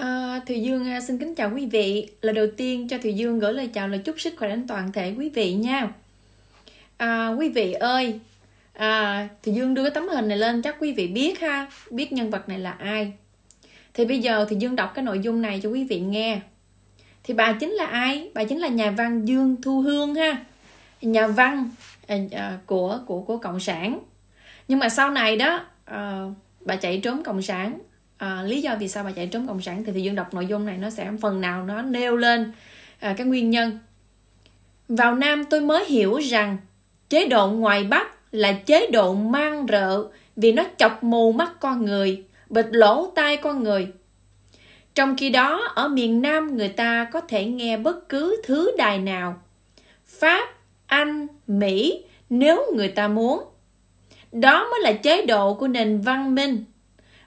À, Thùy Dương à, xin kính chào quý vị. Lời đầu tiên cho Thùy Dương gửi lời chào lời chúc sức khỏe đến toàn thể quý vị nha. À, quý vị ơi, à, Thùy Dương đưa cái tấm hình này lên chắc quý vị biết ha, biết nhân vật này là ai. Thì bây giờ Thùy Dương đọc cái nội dung này cho quý vị nghe. Thì bà chính là ai? Bà chính là nhà văn Dương Thu Hương ha, nhà văn à, à, của của của cộng sản. Nhưng mà sau này đó à, bà chạy trốn cộng sản à, lý do vì sao bà chạy trốn cộng sản thì thì dương đọc nội dung này nó sẽ phần nào nó nêu lên à, cái nguyên nhân vào nam tôi mới hiểu rằng chế độ ngoài bắc là chế độ mang rợ vì nó chọc mù mắt con người bịt lỗ tai con người trong khi đó ở miền nam người ta có thể nghe bất cứ thứ đài nào pháp anh mỹ nếu người ta muốn đó mới là chế độ của nền văn minh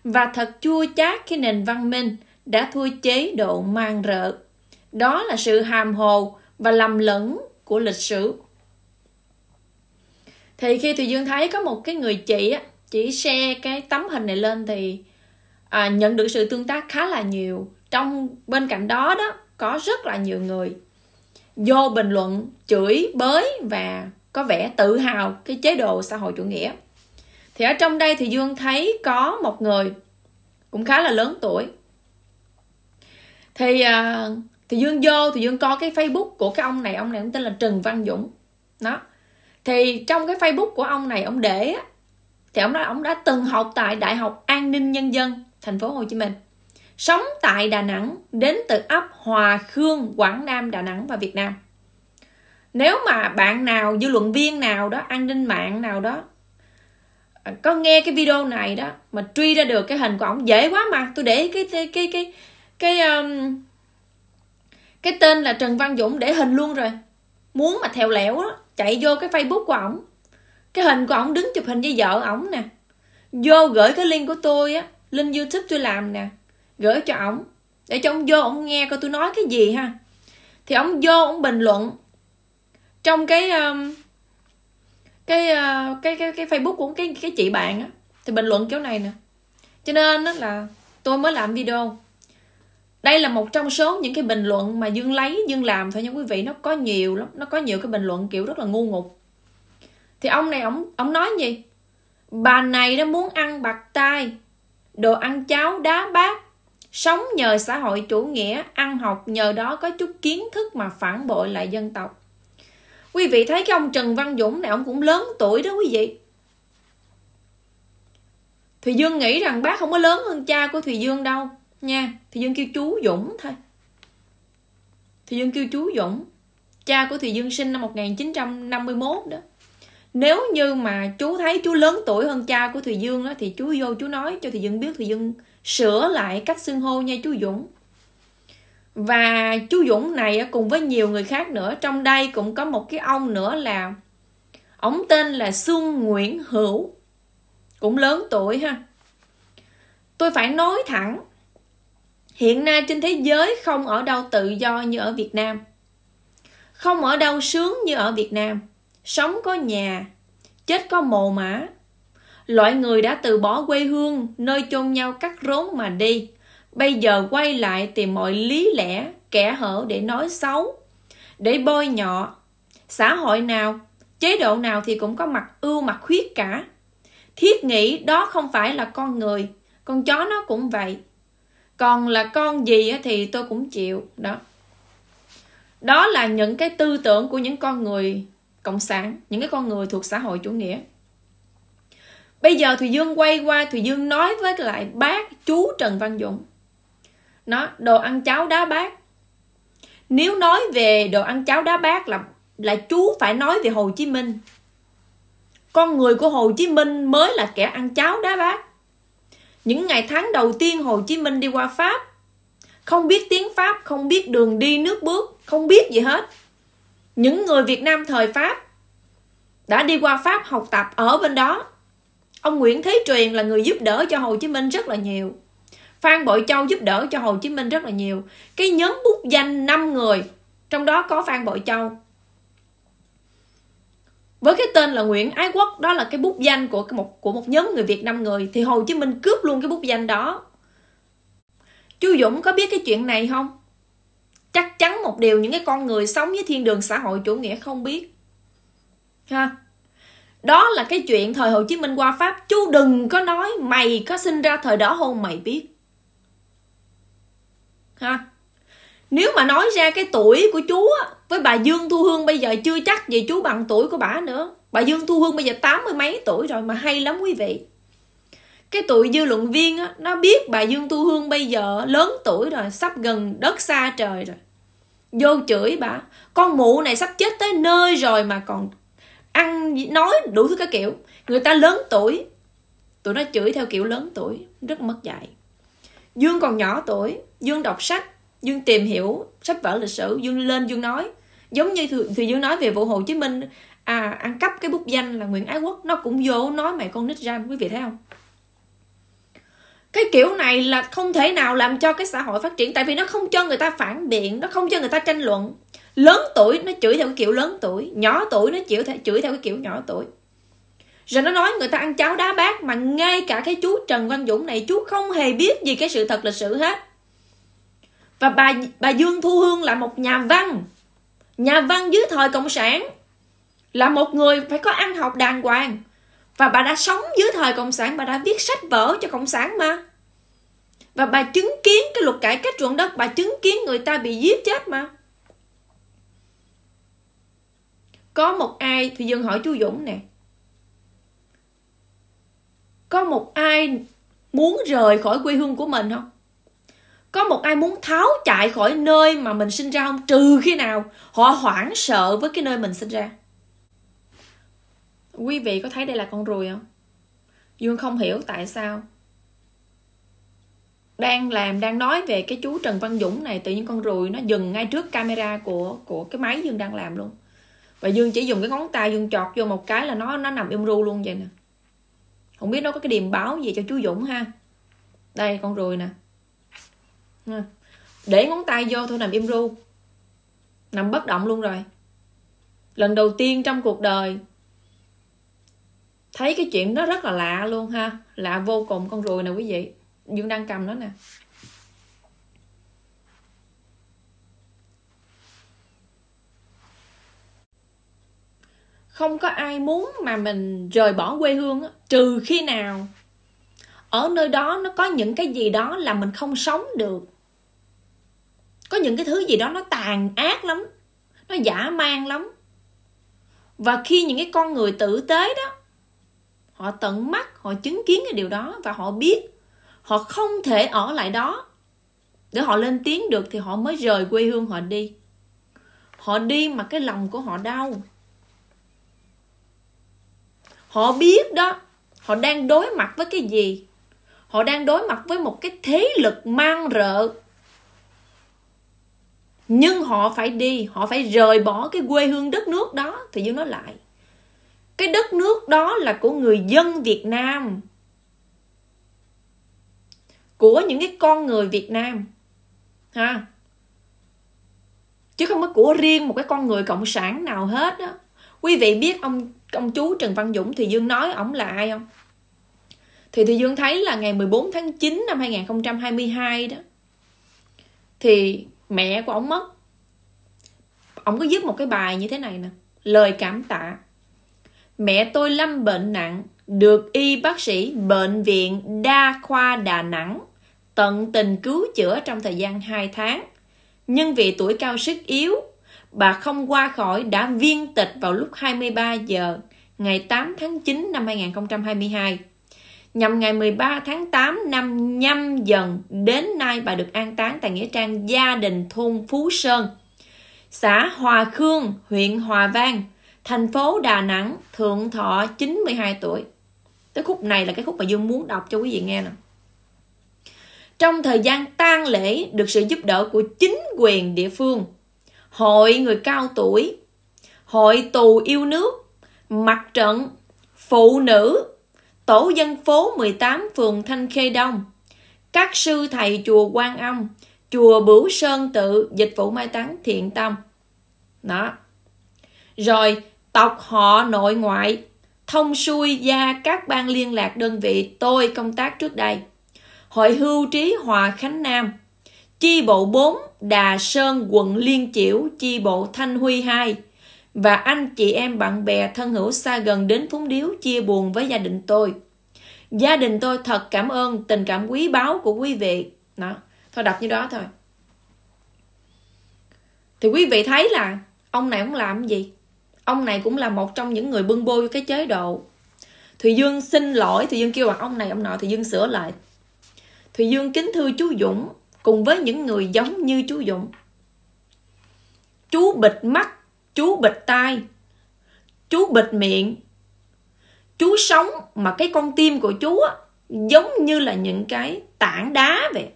và thật chua chát khi nền văn minh đã thua chế độ mang rợ. Đó là sự hàm hồ và lầm lẫn của lịch sử. Thì khi Thùy Dương thấy có một cái người chị á chỉ share cái tấm hình này lên thì à, nhận được sự tương tác khá là nhiều. Trong bên cạnh đó đó có rất là nhiều người vô bình luận chửi bới và có vẻ tự hào cái chế độ xã hội chủ nghĩa thì ở trong đây thì dương thấy có một người cũng khá là lớn tuổi thì à, thì dương vô thì dương coi cái facebook của cái ông này ông này ông tên là trần văn dũng đó thì trong cái facebook của ông này ông để á, thì ông nói ông đã từng học tại đại học an ninh nhân dân thành phố hồ chí minh sống tại đà nẵng đến từ ấp hòa khương quảng nam đà nẵng và việt nam nếu mà bạn nào dư luận viên nào đó an ninh mạng nào đó có nghe cái video này đó mà truy ra được cái hình của ổng dễ quá mà tôi để cái cái cái cái cái um, cái tên là Trần Văn Dũng để hình luôn rồi muốn mà theo lẻo đó, chạy vô cái Facebook của ổng cái hình của ổng đứng chụp hình với vợ ổng nè vô gửi cái link của tôi á link YouTube tôi làm nè gửi cho ổng để cho ông vô ông nghe coi tôi nói cái gì ha thì ông vô ông bình luận trong cái um, cái ờ, cái cái cái facebook của cái cái chị bạn á thì bình luận kiểu này nè cho nên là tôi mới làm video đây là một trong số những cái bình luận mà dương lấy dương làm thôi nha quý vị nó có nhiều lắm nó có nhiều cái bình luận kiểu rất là ngu ngục thì ông này ông ông nói gì bà này nó muốn ăn bạc tai đồ ăn cháo đá bát sống nhờ xã hội chủ nghĩa ăn học nhờ đó có chút kiến thức mà phản bội lại dân tộc quý vị thấy cái ông trần văn dũng này ông cũng lớn tuổi đó quý vị thùy dương nghĩ rằng bác không có lớn hơn cha của thùy dương đâu nha thùy dương kêu chú dũng thôi thùy dương kêu chú dũng cha của thùy dương sinh năm 1951 đó nếu như mà chú thấy chú lớn tuổi hơn cha của thùy dương á, thì chú vô chú nói cho thùy dương biết thùy dương sửa lại cách xưng hô nha chú dũng và chú Dũng này cùng với nhiều người khác nữa trong đây cũng có một cái ông nữa là ông tên là Xuân Nguyễn Hữu cũng lớn tuổi ha tôi phải nói thẳng hiện nay trên thế giới không ở đâu tự do như ở Việt Nam không ở đâu sướng như ở Việt Nam sống có nhà chết có mồ mã loại người đã từ bỏ quê hương nơi chôn nhau cắt rốn mà đi bây giờ quay lại tìm mọi lý lẽ kẻ hở để nói xấu để bôi nhọ xã hội nào chế độ nào thì cũng có mặt ưu mặt khuyết cả thiết nghĩ đó không phải là con người con chó nó cũng vậy còn là con gì thì tôi cũng chịu đó đó là những cái tư tưởng của những con người cộng sản những cái con người thuộc xã hội chủ nghĩa bây giờ thùy dương quay qua thùy dương nói với lại bác chú trần văn dũng nó đồ ăn cháo đá bát nếu nói về đồ ăn cháo đá bát là là chú phải nói về Hồ Chí Minh con người của Hồ Chí Minh mới là kẻ ăn cháo đá bát những ngày tháng đầu tiên Hồ Chí Minh đi qua Pháp không biết tiếng Pháp không biết đường đi nước bước không biết gì hết những người Việt Nam thời Pháp đã đi qua Pháp học tập ở bên đó ông Nguyễn Thế Truyền là người giúp đỡ cho Hồ Chí Minh rất là nhiều Phan Bội Châu giúp đỡ cho Hồ Chí Minh rất là nhiều. Cái nhóm bút danh 5 người, trong đó có Phan Bội Châu. Với cái tên là Nguyễn Ái Quốc, đó là cái bút danh của một của một nhóm người Việt 5 người thì Hồ Chí Minh cướp luôn cái bút danh đó. Chu Dũng có biết cái chuyện này không? Chắc chắn một điều những cái con người sống với thiên đường xã hội chủ nghĩa không biết. Ha. Đó là cái chuyện thời Hồ Chí Minh qua Pháp Chú đừng có nói mày có sinh ra thời đó hôn mày biết ha nếu mà nói ra cái tuổi của chú á, với bà Dương Thu Hương bây giờ chưa chắc gì chú bằng tuổi của bà nữa bà Dương Thu Hương bây giờ tám mươi mấy tuổi rồi mà hay lắm quý vị cái tuổi dư luận viên á, nó biết bà Dương Thu Hương bây giờ lớn tuổi rồi sắp gần đất xa trời rồi vô chửi bà con mụ này sắp chết tới nơi rồi mà còn ăn nói đủ thứ các kiểu người ta lớn tuổi tụi nó chửi theo kiểu lớn tuổi rất mất dạy dương còn nhỏ tuổi dương đọc sách dương tìm hiểu sách vở lịch sử dương lên dương nói giống như thì, thì dương nói về vụ hồ chí minh à ăn cắp cái bút danh là nguyễn ái quốc nó cũng vô nói mày con nít ra, quý vị thấy không cái kiểu này là không thể nào làm cho cái xã hội phát triển tại vì nó không cho người ta phản biện nó không cho người ta tranh luận lớn tuổi nó chửi theo cái kiểu lớn tuổi nhỏ tuổi nó chịu theo, chửi theo cái kiểu nhỏ tuổi rồi nó nói người ta ăn cháo đá bát mà ngay cả cái chú Trần Văn Dũng này chú không hề biết gì cái sự thật lịch sử hết và bà bà Dương Thu Hương là một nhà văn nhà văn dưới thời cộng sản là một người phải có ăn học đàng hoàng và bà đã sống dưới thời cộng sản bà đã viết sách vở cho cộng sản mà và bà chứng kiến cái luật cải cách ruộng đất bà chứng kiến người ta bị giết chết mà có một ai thì dương hỏi chú dũng nè có một ai muốn rời khỏi quê hương của mình không có một ai muốn tháo chạy khỏi nơi mà mình sinh ra không trừ khi nào họ hoảng sợ với cái nơi mình sinh ra quý vị có thấy đây là con ruồi không dương không hiểu tại sao đang làm đang nói về cái chú trần văn dũng này tự nhiên con ruồi nó dừng ngay trước camera của của cái máy dương đang làm luôn và dương chỉ dùng cái ngón tay dương chọt vô một cái là nó nó nằm im ru luôn vậy nè không biết nó có cái điềm báo gì cho chú dũng ha đây con ruồi nè để ngón tay vô thôi nằm im ru nằm bất động luôn rồi lần đầu tiên trong cuộc đời thấy cái chuyện đó rất là lạ luôn ha lạ vô cùng con ruồi nè quý vị dương đang cầm nó nè không có ai muốn mà mình rời bỏ quê hương trừ khi nào ở nơi đó nó có những cái gì đó là mình không sống được có những cái thứ gì đó nó tàn ác lắm nó giả man lắm và khi những cái con người tử tế đó họ tận mắt họ chứng kiến cái điều đó và họ biết họ không thể ở lại đó để họ lên tiếng được thì họ mới rời quê hương họ đi họ đi mà cái lòng của họ đau họ biết đó họ đang đối mặt với cái gì họ đang đối mặt với một cái thế lực mang rợ nhưng họ phải đi họ phải rời bỏ cái quê hương đất nước đó thì dương nói lại cái đất nước đó là của người dân việt nam của những cái con người việt nam ha chứ không có của riêng một cái con người cộng sản nào hết đó quý vị biết ông công chúa Trần Văn Dũng thì Dương nói ổng là ai không? Thì thì Dương thấy là ngày 14 tháng 9 năm 2022 đó thì mẹ của ổng mất. Ổng có viết một cái bài như thế này nè, lời cảm tạ. Mẹ tôi lâm bệnh nặng, được y bác sĩ bệnh viện đa khoa Đà Nẵng tận tình cứu chữa trong thời gian 2 tháng. Nhưng vì tuổi cao sức yếu Bà không qua khỏi đã viên tịch vào lúc 23 giờ ngày 8 tháng 9 năm 2022. Nhằm ngày 13 tháng 8 năm nhâm dần đến nay bà được an táng tại nghĩa trang gia đình thôn Phú Sơn, xã Hòa Khương, huyện Hòa Vang, thành phố Đà Nẵng, thượng thọ 92 tuổi. Tới khúc này là cái khúc mà Dương muốn đọc cho quý vị nghe nè. Trong thời gian tang lễ được sự giúp đỡ của chính quyền địa phương, hội người cao tuổi hội tù yêu nước mặt trận phụ nữ tổ dân phố 18 phường Thanh Khê Đông các sư thầy chùa Quan Âm chùa Bửu Sơn Tự dịch vụ mai táng thiện tâm đó rồi tộc họ nội ngoại thông xuôi gia các ban liên lạc đơn vị tôi công tác trước đây hội hưu trí hòa khánh nam chi bộ 4 Đà Sơn, quận Liên Chiểu, chi bộ Thanh Huy 2 và anh chị em bạn bè thân hữu xa gần đến Phúng Điếu chia buồn với gia đình tôi. Gia đình tôi thật cảm ơn tình cảm quý báu của quý vị. Đó, thôi đọc như đó thôi. Thì quý vị thấy là ông này cũng làm gì? Ông này cũng là một trong những người bưng bôi cái chế độ. Thùy Dương xin lỗi, Thùy Dương kêu bằng ông này ông nọ, Thùy Dương sửa lại. Thùy Dương kính thưa chú Dũng, cùng với những người giống như chú Dũng. Chú bịt mắt, chú bịt tai, chú bịt miệng. Chú sống mà cái con tim của chú á, giống như là những cái tảng đá vậy.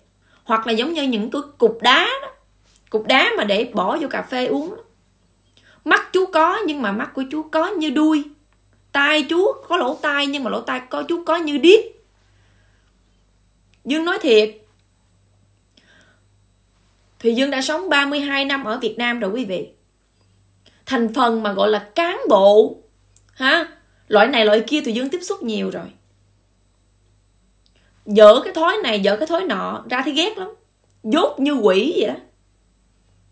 Hoặc là giống như những cái cục đá đó. Cục đá mà để bỏ vô cà phê uống đó. Mắt chú có nhưng mà mắt của chú có như đuôi tai chú có lỗ tai nhưng mà lỗ tai có chú có như điếc nhưng nói thiệt Thùy Dương đã sống 32 năm ở Việt Nam rồi quý vị. Thành phần mà gọi là cán bộ ha, loại này loại kia Thùy Dương tiếp xúc nhiều rồi. Dở cái thói này, dở cái thói nọ, ra thì ghét lắm. Dốt như quỷ vậy đó.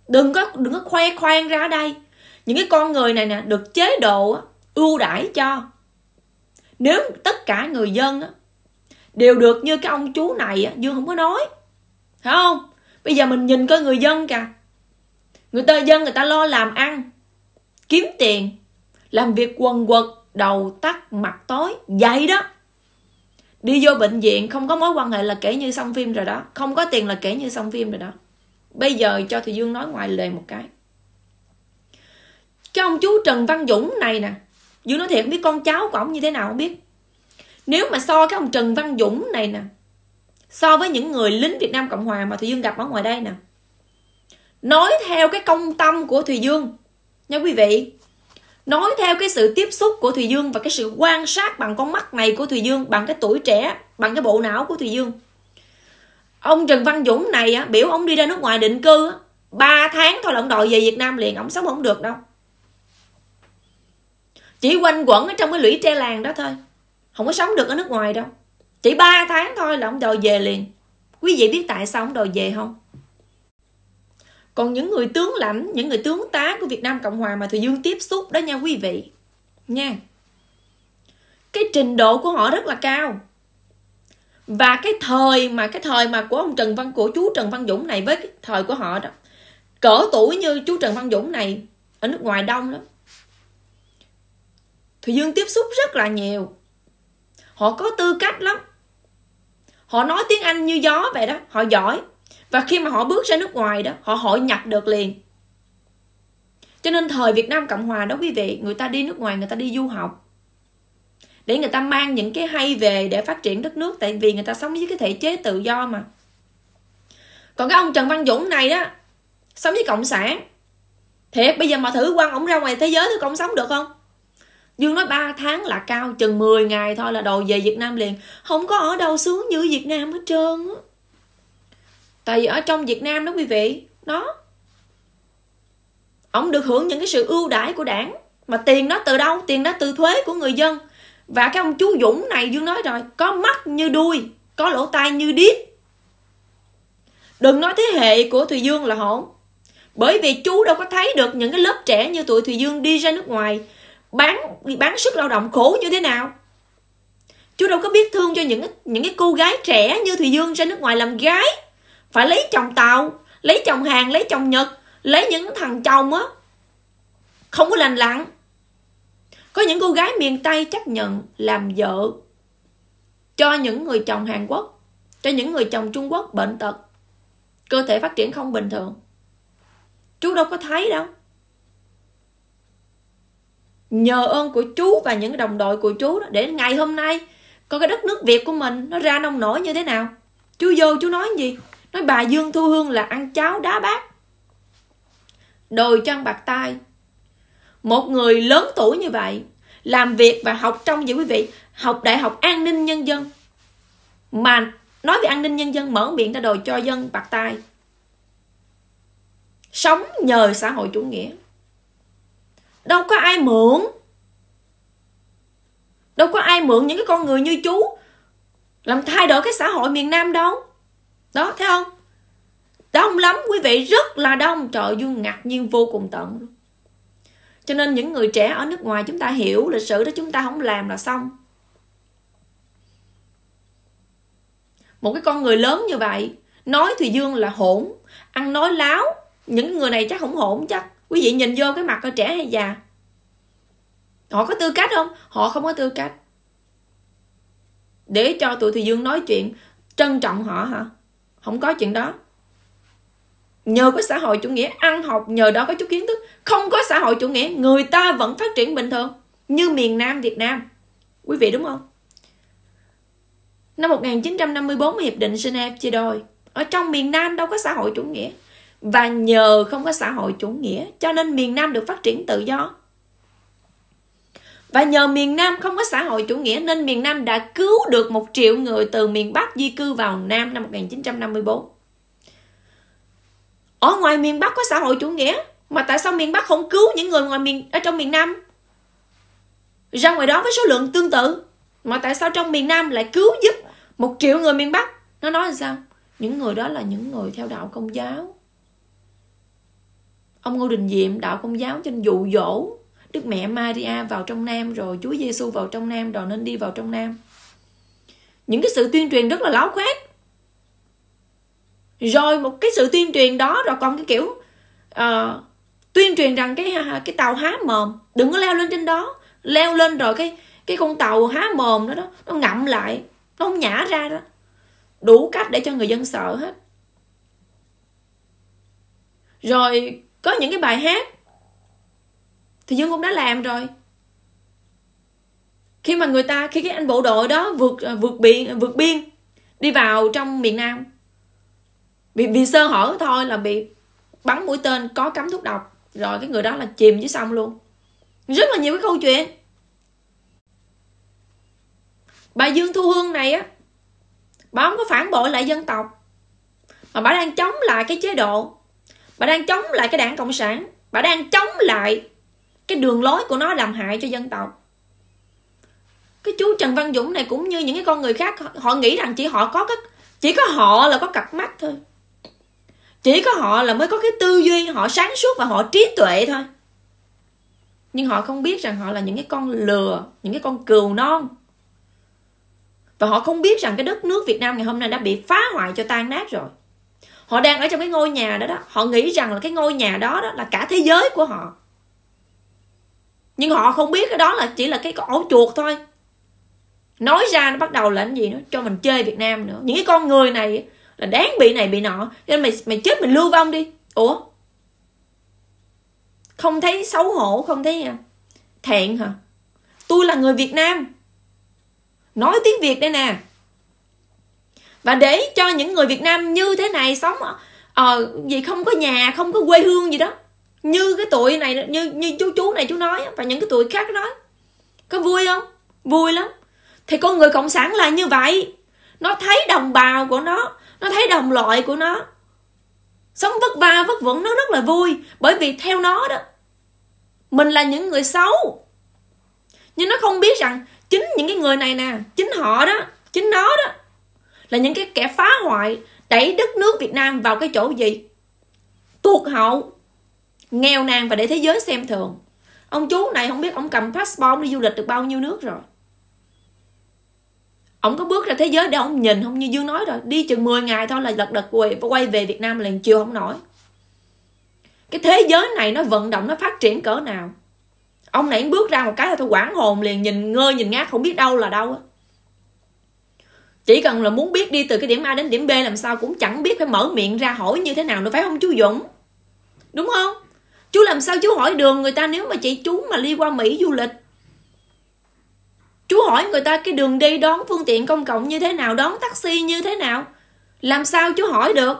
Đừng có đừng có khoe khoang ra đây. Những cái con người này nè được chế độ ưu đãi cho. Nếu tất cả người dân đều được như cái ông chú này Dương không có nói. Thấy không? bây giờ mình nhìn coi người dân kìa người ta dân người ta lo làm ăn kiếm tiền làm việc quần quật đầu tắt mặt tối vậy đó đi vô bệnh viện không có mối quan hệ là kể như xong phim rồi đó không có tiền là kể như xong phim rồi đó bây giờ cho thì dương nói ngoài lề một cái cái ông chú trần văn dũng này nè dương nói thiệt biết con cháu của ông như thế nào không biết nếu mà so cái ông trần văn dũng này nè so với những người lính Việt Nam Cộng Hòa mà Thùy Dương gặp ở ngoài đây nè nói theo cái công tâm của Thùy Dương nha quý vị nói theo cái sự tiếp xúc của Thùy Dương và cái sự quan sát bằng con mắt này của Thùy Dương bằng cái tuổi trẻ bằng cái bộ não của Thùy Dương ông Trần Văn Dũng này á, biểu ông đi ra nước ngoài định cư 3 tháng thôi là ông đòi về Việt Nam liền ông sống không được đâu chỉ quanh quẩn ở trong cái lũy tre làng đó thôi không có sống được ở nước ngoài đâu chỉ 3 tháng thôi là ông đòi về liền quý vị biết tại sao ông đòi về không còn những người tướng lãnh những người tướng tá của việt nam cộng hòa mà thùy dương tiếp xúc đó nha quý vị nha cái trình độ của họ rất là cao và cái thời mà cái thời mà của ông Trần Văn của chú Trần Văn Dũng này với cái thời của họ đó cỡ tuổi như chú Trần Văn Dũng này ở nước ngoài đông lắm Thùy Dương tiếp xúc rất là nhiều họ có tư cách lắm họ nói tiếng anh như gió vậy đó họ giỏi và khi mà họ bước ra nước ngoài đó họ hội nhập được liền cho nên thời việt nam cộng hòa đó quý vị người ta đi nước ngoài người ta đi du học để người ta mang những cái hay về để phát triển đất nước tại vì người ta sống với cái thể chế tự do mà còn cái ông trần văn dũng này đó sống với cộng sản thiệt bây giờ mà thử quăng ổng ra ngoài thế giới thì ông sống được không Dương nói 3 tháng là cao chừng 10 ngày thôi là đồ về Việt Nam liền Không có ở đâu sướng như Việt Nam hết trơn á Tại vì ở trong Việt Nam đó quý vị Đó Ông được hưởng những cái sự ưu đãi của đảng Mà tiền đó từ đâu? Tiền đó từ thuế của người dân Và cái ông chú Dũng này Dương nói rồi Có mắt như đuôi Có lỗ tai như điếc Đừng nói thế hệ của Thùy Dương là hổn Bởi vì chú đâu có thấy được những cái lớp trẻ như tụi Thùy Dương đi ra nước ngoài bán bán sức lao động khổ như thế nào Chúa đâu có biết thương cho những những cái cô gái trẻ như Thùy Dương ra nước ngoài làm gái phải lấy chồng Tàu lấy chồng hàng lấy chồng Nhật lấy những thằng chồng á không có lành lặn có những cô gái miền Tây chấp nhận làm vợ cho những người chồng Hàn Quốc cho những người chồng Trung Quốc bệnh tật cơ thể phát triển không bình thường chú đâu có thấy đâu nhờ ơn của chú và những đồng đội của chú đó, để ngày hôm nay coi cái đất nước việt của mình nó ra nông nổi như thế nào chú vô chú nói gì nói bà dương thu hương là ăn cháo đá bát đồi trăng bạc tai một người lớn tuổi như vậy làm việc và học trong gì quý vị học đại học an ninh nhân dân mà nói về an ninh nhân dân mở miệng ra đồi cho dân bạc tai sống nhờ xã hội chủ nghĩa đâu có ai mượn đâu có ai mượn những cái con người như chú làm thay đổi cái xã hội miền nam đâu đó thấy không đông lắm quý vị rất là đông trời dương ngạc nhiên vô cùng tận cho nên những người trẻ ở nước ngoài chúng ta hiểu lịch sử đó chúng ta không làm là xong một cái con người lớn như vậy nói thì dương là hỗn ăn nói láo những người này chắc không hỗn chắc quý vị nhìn vô cái mặt coi trẻ hay già họ có tư cách không họ không có tư cách để cho tụi thì dương nói chuyện trân trọng họ hả không có chuyện đó nhờ có xã hội chủ nghĩa ăn học nhờ đó có chút kiến thức không có xã hội chủ nghĩa người ta vẫn phát triển bình thường như miền Nam Việt Nam quý vị đúng không năm 1954 hiệp định Geneva chia đôi ở trong miền Nam đâu có xã hội chủ nghĩa và nhờ không có xã hội chủ nghĩa cho nên miền Nam được phát triển tự do và nhờ miền Nam không có xã hội chủ nghĩa nên miền Nam đã cứu được một triệu người từ miền Bắc di cư vào Nam năm 1954. Ở ngoài miền Bắc có xã hội chủ nghĩa mà tại sao miền Bắc không cứu những người ngoài miền ở trong miền Nam? Ra ngoài đó với số lượng tương tự mà tại sao trong miền Nam lại cứu giúp một triệu người miền Bắc? Nó nói là sao? Những người đó là những người theo đạo công giáo Ông Ngô Đình Diệm đạo công giáo trên dụ dỗ Đức mẹ Maria vào trong Nam rồi Chúa Giêsu vào trong Nam rồi nên đi vào trong Nam. Những cái sự tuyên truyền rất là láo khoét. Rồi một cái sự tuyên truyền đó rồi còn cái kiểu uh, tuyên truyền rằng cái cái tàu há mồm đừng có leo lên trên đó leo lên rồi cái cái con tàu há mồm đó đó nó ngậm lại nó không nhả ra đó đủ cách để cho người dân sợ hết rồi có những cái bài hát thì dương cũng đã làm rồi khi mà người ta khi cái anh bộ đội đó vượt à, vượt biên vượt biên đi vào trong miền nam bị bị sơ hở thôi là bị bắn mũi tên có cắm thuốc độc rồi cái người đó là chìm dưới sông luôn rất là nhiều cái câu chuyện bà dương thu hương này á bà không có phản bội lại dân tộc mà bà đang chống lại cái chế độ bà đang chống lại cái đảng cộng sản bà đang chống lại cái đường lối của nó làm hại cho dân tộc cái chú trần văn dũng này cũng như những cái con người khác họ nghĩ rằng chỉ họ có cái chỉ có họ là có cặp mắt thôi chỉ có họ là mới có cái tư duy họ sáng suốt và họ trí tuệ thôi nhưng họ không biết rằng họ là những cái con lừa những cái con cừu non và họ không biết rằng cái đất nước việt nam ngày hôm nay đã bị phá hoại cho tan nát rồi họ đang ở trong cái ngôi nhà đó đó họ nghĩ rằng là cái ngôi nhà đó đó là cả thế giới của họ nhưng họ không biết cái đó là chỉ là cái con ổ chuột thôi nói ra nó bắt đầu là cái gì nữa cho mình chơi việt nam nữa những cái con người này là đáng bị này bị nọ nên mày mày chết mình lưu vong đi ủa không thấy xấu hổ không thấy à, thẹn hả tôi là người việt nam nói tiếng việt đây nè và để cho những người Việt Nam như thế này sống ờ uh, gì không có nhà không có quê hương gì đó như cái tuổi này như như chú chú này chú nói và những cái tuổi khác nói có vui không vui lắm thì con người cộng sản là như vậy nó thấy đồng bào của nó nó thấy đồng loại của nó sống vất vả vất vưởng nó rất là vui bởi vì theo nó đó mình là những người xấu nhưng nó không biết rằng chính những cái người này nè chính họ đó chính nó đó là những cái kẻ phá hoại đẩy đất nước Việt Nam vào cái chỗ gì tuột hậu nghèo nàn và để thế giới xem thường ông chú này không biết ông cầm passport đi du lịch được bao nhiêu nước rồi ông có bước ra thế giới để ông nhìn không như dương nói rồi đi chừng 10 ngày thôi là lật đật quay quay về việt nam liền chiều không nổi cái thế giới này nó vận động nó phát triển cỡ nào ông này bước ra một cái là tôi quảng hồn liền nhìn ngơ nhìn ngác không biết đâu là đâu á chỉ cần là muốn biết đi từ cái điểm a đến điểm b làm sao cũng chẳng biết phải mở miệng ra hỏi như thế nào nữa phải không chú dũng đúng không chú làm sao chú hỏi đường người ta nếu mà chị chú mà đi qua mỹ du lịch chú hỏi người ta cái đường đi đón phương tiện công cộng như thế nào đón taxi như thế nào làm sao chú hỏi được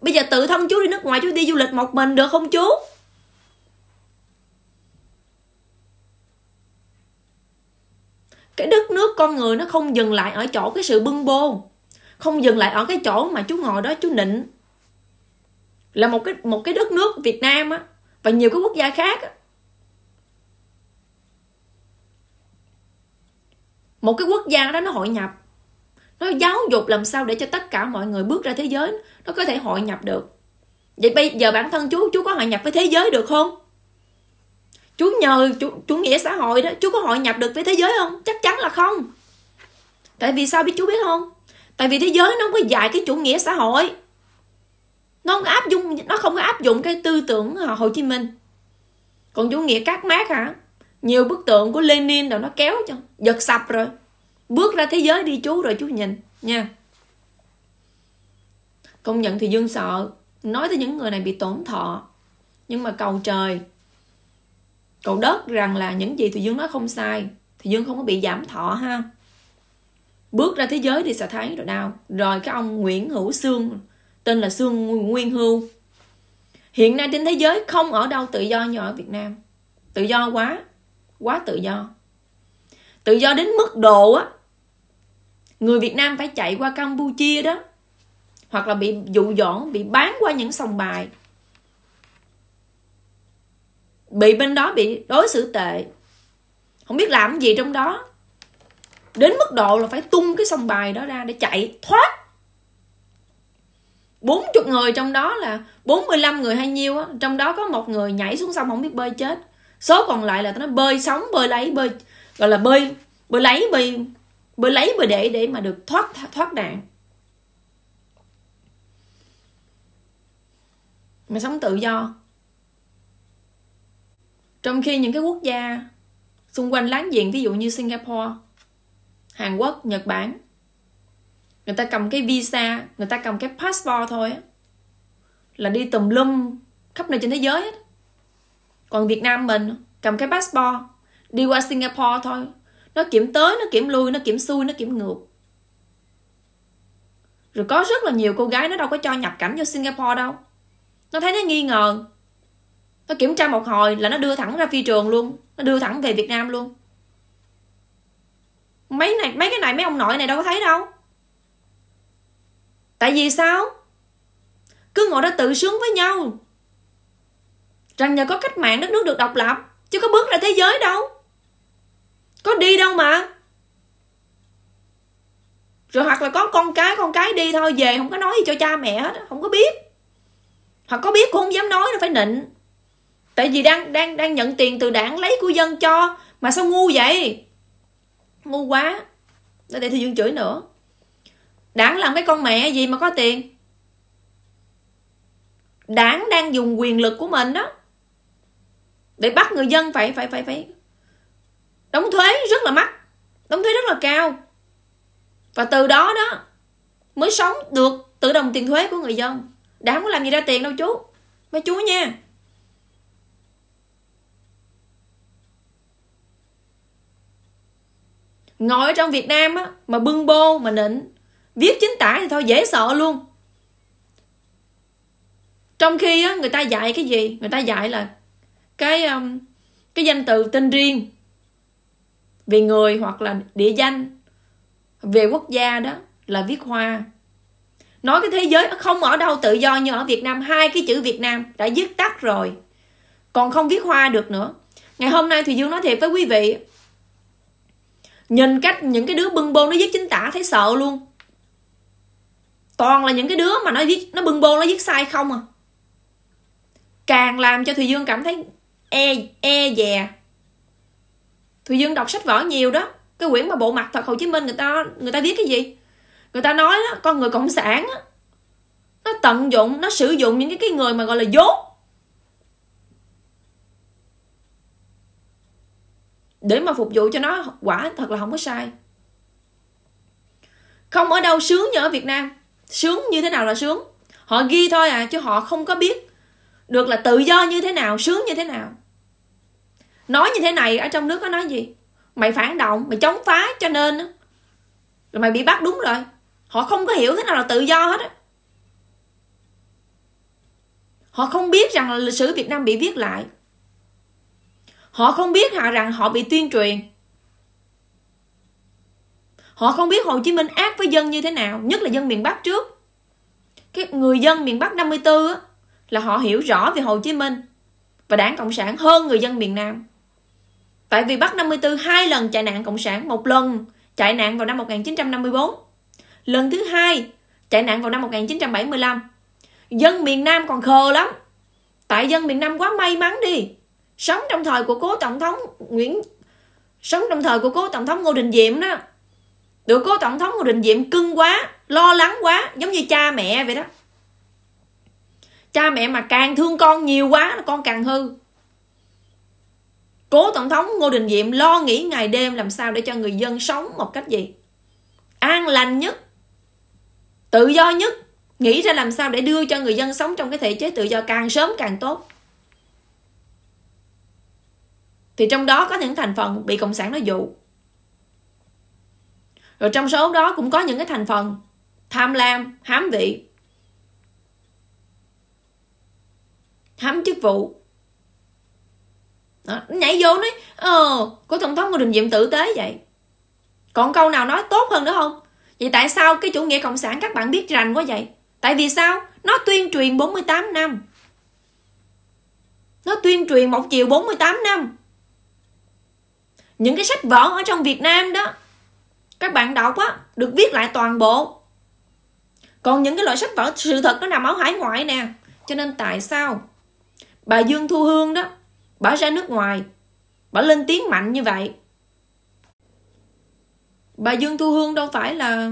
bây giờ tự thân chú đi nước ngoài chú đi du lịch một mình được không chú cái đất nước con người nó không dừng lại ở chỗ cái sự bưng bô không dừng lại ở cái chỗ mà chú ngồi đó chú nịnh là một cái một cái đất nước Việt Nam á và nhiều cái quốc gia khác á, một cái quốc gia đó nó hội nhập nó giáo dục làm sao để cho tất cả mọi người bước ra thế giới nó có thể hội nhập được vậy bây giờ bản thân chú chú có hội nhập với thế giới được không chú nhờ chú chủ nghĩa xã hội đó chú có hội nhập được với thế giới không chắc chắn là không tại vì sao biết chú biết không tại vì thế giới nó không có dạy cái chủ nghĩa xã hội nó không áp dụng nó không có áp dụng cái tư tưởng à, Hồ Chí Minh còn chủ nghĩa các mát hả nhiều bức tượng của Lenin rồi nó kéo cho giật sập rồi bước ra thế giới đi chú rồi chú nhìn nha công nhận thì dương sợ nói tới những người này bị tổn thọ nhưng mà cầu trời cậu đất rằng là những gì thì dương nói không sai thì dương không có bị giảm thọ ha bước ra thế giới thì sẽ thấy rồi nào rồi cái ông nguyễn hữu sương tên là sương nguyên hưu hiện nay trên thế giới không ở đâu tự do như ở việt nam tự do quá quá tự do tự do đến mức độ á người việt nam phải chạy qua campuchia đó hoặc là bị dụ dỗ bị bán qua những sòng bài bị bên đó bị đối xử tệ không biết làm gì trong đó đến mức độ là phải tung cái sòng bài đó ra để chạy thoát 40 người trong đó là 45 người hay nhiêu á trong đó có một người nhảy xuống sông không biết bơi chết số còn lại là nó bơi sống bơi lấy bơi gọi là bơi bơi lấy bơi bơi lấy bơi để để mà được thoát thoát nạn mà sống tự do trong khi những cái quốc gia xung quanh láng giềng ví dụ như Singapore Hàn Quốc Nhật Bản người ta cầm cái visa người ta cầm cái passport thôi là đi tùm lum khắp nơi trên thế giới hết còn Việt Nam mình cầm cái passport đi qua Singapore thôi nó kiểm tới nó kiểm lui nó kiểm xuôi nó kiểm ngược rồi có rất là nhiều cô gái nó đâu có cho nhập cảnh vô Singapore đâu nó thấy nó nghi ngờ nó kiểm tra một hồi là nó đưa thẳng ra phi trường luôn nó đưa thẳng về việt nam luôn mấy này mấy cái này mấy ông nội này đâu có thấy đâu tại vì sao cứ ngồi đó tự sướng với nhau rằng nhờ có cách mạng đất nước được độc lập chứ có bước ra thế giới đâu có đi đâu mà rồi hoặc là có con cái con cái đi thôi về không có nói gì cho cha mẹ hết không có biết hoặc có biết cũng không dám nói nó phải nịnh tại vì đang đang đang nhận tiền từ đảng lấy của dân cho mà sao ngu vậy ngu quá để để thì dương chửi nữa đảng làm cái con mẹ gì mà có tiền đảng đang dùng quyền lực của mình đó để bắt người dân phải phải phải phải đóng thuế rất là mắc đóng thuế rất là cao và từ đó đó mới sống được tự đồng tiền thuế của người dân đảng có làm gì ra tiền đâu chú mấy chú nha ngồi trong Việt Nam á, mà bưng bô mà nịnh viết chính tả thì thôi dễ sợ luôn trong khi á, người ta dạy cái gì người ta dạy là cái um, cái danh từ tên riêng về người hoặc là địa danh về quốc gia đó là viết hoa nói cái thế giới không ở đâu tự do như ở Việt Nam hai cái chữ Việt Nam đã viết tắt rồi còn không viết hoa được nữa ngày hôm nay thì Dương nói thiệt với quý vị nhìn cách những cái đứa bưng bô nó viết chính tả thấy sợ luôn toàn là những cái đứa mà nó viết nó bưng bô nó viết sai không à càng làm cho thùy dương cảm thấy e e dè thùy dương đọc sách vở nhiều đó cái quyển mà bộ mặt thật hồ chí minh người ta người ta viết cái gì người ta nói đó, con người cộng sản đó, nó tận dụng nó sử dụng những cái cái người mà gọi là dốt để mà phục vụ cho nó quả thật là không có sai không ở đâu sướng như ở việt nam sướng như thế nào là sướng họ ghi thôi à chứ họ không có biết được là tự do như thế nào sướng như thế nào nói như thế này ở trong nước có nói gì mày phản động mày chống phá cho nên rồi mày bị bắt đúng rồi họ không có hiểu thế nào là tự do hết á họ không biết rằng là lịch sử việt nam bị viết lại họ không biết họ rằng họ bị tuyên truyền họ không biết Hồ Chí Minh ác với dân như thế nào nhất là dân miền Bắc trước cái người dân miền Bắc 54 á, là họ hiểu rõ về Hồ Chí Minh và đảng Cộng sản hơn người dân miền Nam tại vì Bắc 54 hai lần chạy nạn Cộng sản một lần chạy nạn vào năm 1954 lần thứ hai chạy nạn vào năm 1975 dân miền Nam còn khờ lắm tại dân miền Nam quá may mắn đi sống trong thời của cố tổng thống Nguyễn sống trong thời của cố tổng thống Ngô Đình Diệm đó được cố tổng thống Ngô Đình Diệm cưng quá lo lắng quá giống như cha mẹ vậy đó cha mẹ mà càng thương con nhiều quá con càng hư cố tổng thống Ngô Đình Diệm lo nghĩ ngày đêm làm sao để cho người dân sống một cách gì an lành nhất tự do nhất nghĩ ra làm sao để đưa cho người dân sống trong cái thể chế tự do càng sớm càng tốt thì trong đó có những thành phần bị cộng sản nó dụ rồi trong số đó cũng có những cái thành phần tham lam hám vị hám chức vụ đó, nhảy vô nói ờ của tổng thống có đừng nhiệm tử tế vậy còn câu nào nói tốt hơn nữa không vậy tại sao cái chủ nghĩa cộng sản các bạn biết rành quá vậy tại vì sao nó tuyên truyền 48 năm nó tuyên truyền một chiều 48 năm những cái sách vở ở trong Việt Nam đó các bạn đọc á được viết lại toàn bộ còn những cái loại sách vở sự thật nó nằm ở hải ngoại nè cho nên tại sao bà Dương Thu Hương đó bỏ ra nước ngoài bỏ lên tiếng mạnh như vậy bà Dương Thu Hương đâu phải là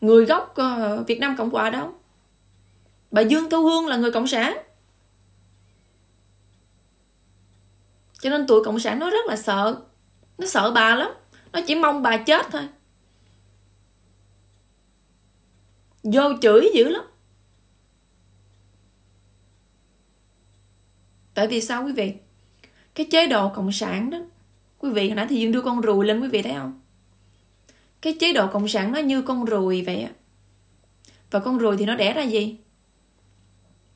người gốc ờ, Việt Nam Cộng Hòa đâu bà Dương Thu Hương là người cộng sản cho nên tụi cộng sản nó rất là sợ nó sợ bà lắm nó chỉ mong bà chết thôi vô chửi dữ lắm tại vì sao quý vị cái chế độ cộng sản đó quý vị hồi nãy thì dương đưa con rùi lên quý vị thấy không cái chế độ cộng sản nó như con rùi vậy và con rùi thì nó đẻ ra gì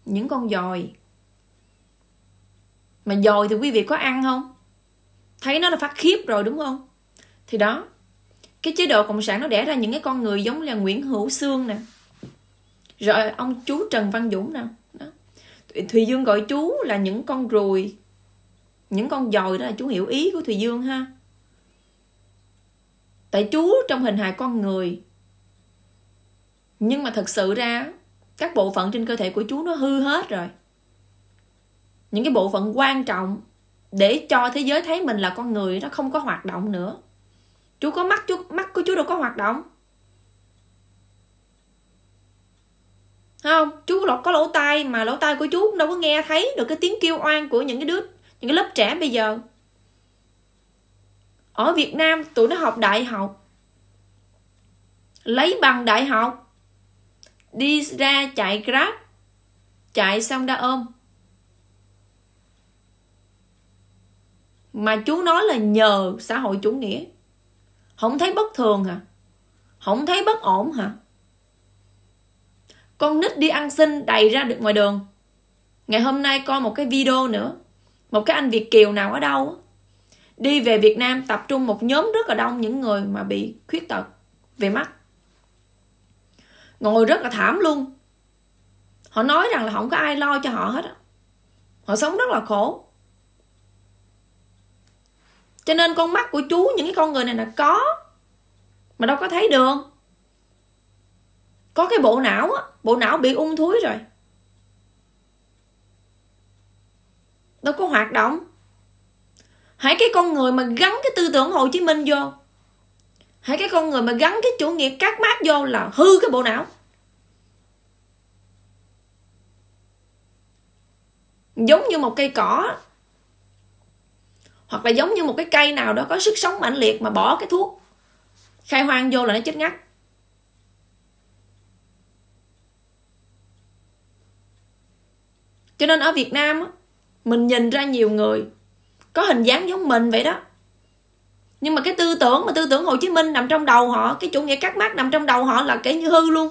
những con dòi mà dòi thì quý vị có ăn không thấy nó là phát khiếp rồi đúng không thì đó cái chế độ cộng sản nó đẻ ra những cái con người giống là nguyễn hữu sương nè rồi ông chú trần văn dũng nè đó. thùy dương gọi chú là những con ruồi những con dòi đó là chú hiểu ý của thùy dương ha tại chú trong hình hài con người nhưng mà thật sự ra các bộ phận trên cơ thể của chú nó hư hết rồi những cái bộ phận quan trọng để cho thế giới thấy mình là con người nó không có hoạt động nữa Chú có mắt chú mắt của chú đâu có hoạt động không chú lọt có lỗ tai mà lỗ tai của chú đâu có nghe thấy được cái tiếng kêu oan của những cái đứa những cái lớp trẻ bây giờ ở việt nam tụi nó học đại học lấy bằng đại học đi ra chạy grab chạy xong ra ôm mà chú nói là nhờ xã hội chủ nghĩa không thấy bất thường hả không thấy bất ổn hả con nít đi ăn xin đầy ra được ngoài đường ngày hôm nay coi một cái video nữa một cái anh việt kiều nào ở đâu đi về việt nam tập trung một nhóm rất là đông những người mà bị khuyết tật về mắt ngồi rất là thảm luôn họ nói rằng là không có ai lo cho họ hết họ sống rất là khổ cho nên con mắt của chú những cái con người này là có mà đâu có thấy được có cái bộ não bộ não bị ung thúi rồi đâu có hoạt động hãy cái con người mà gắn cái tư tưởng hồ chí minh vô hãy cái con người mà gắn cái chủ nghĩa cát mát vô là hư cái bộ não giống như một cây cỏ hoặc là giống như một cái cây nào đó có sức sống mãnh liệt mà bỏ cái thuốc khai hoang vô là nó chết ngắt cho nên ở việt nam mình nhìn ra nhiều người có hình dáng giống mình vậy đó nhưng mà cái tư tưởng mà tư tưởng hồ chí minh nằm trong đầu họ cái chủ nghĩa cắt mắt nằm trong đầu họ là kể như hư luôn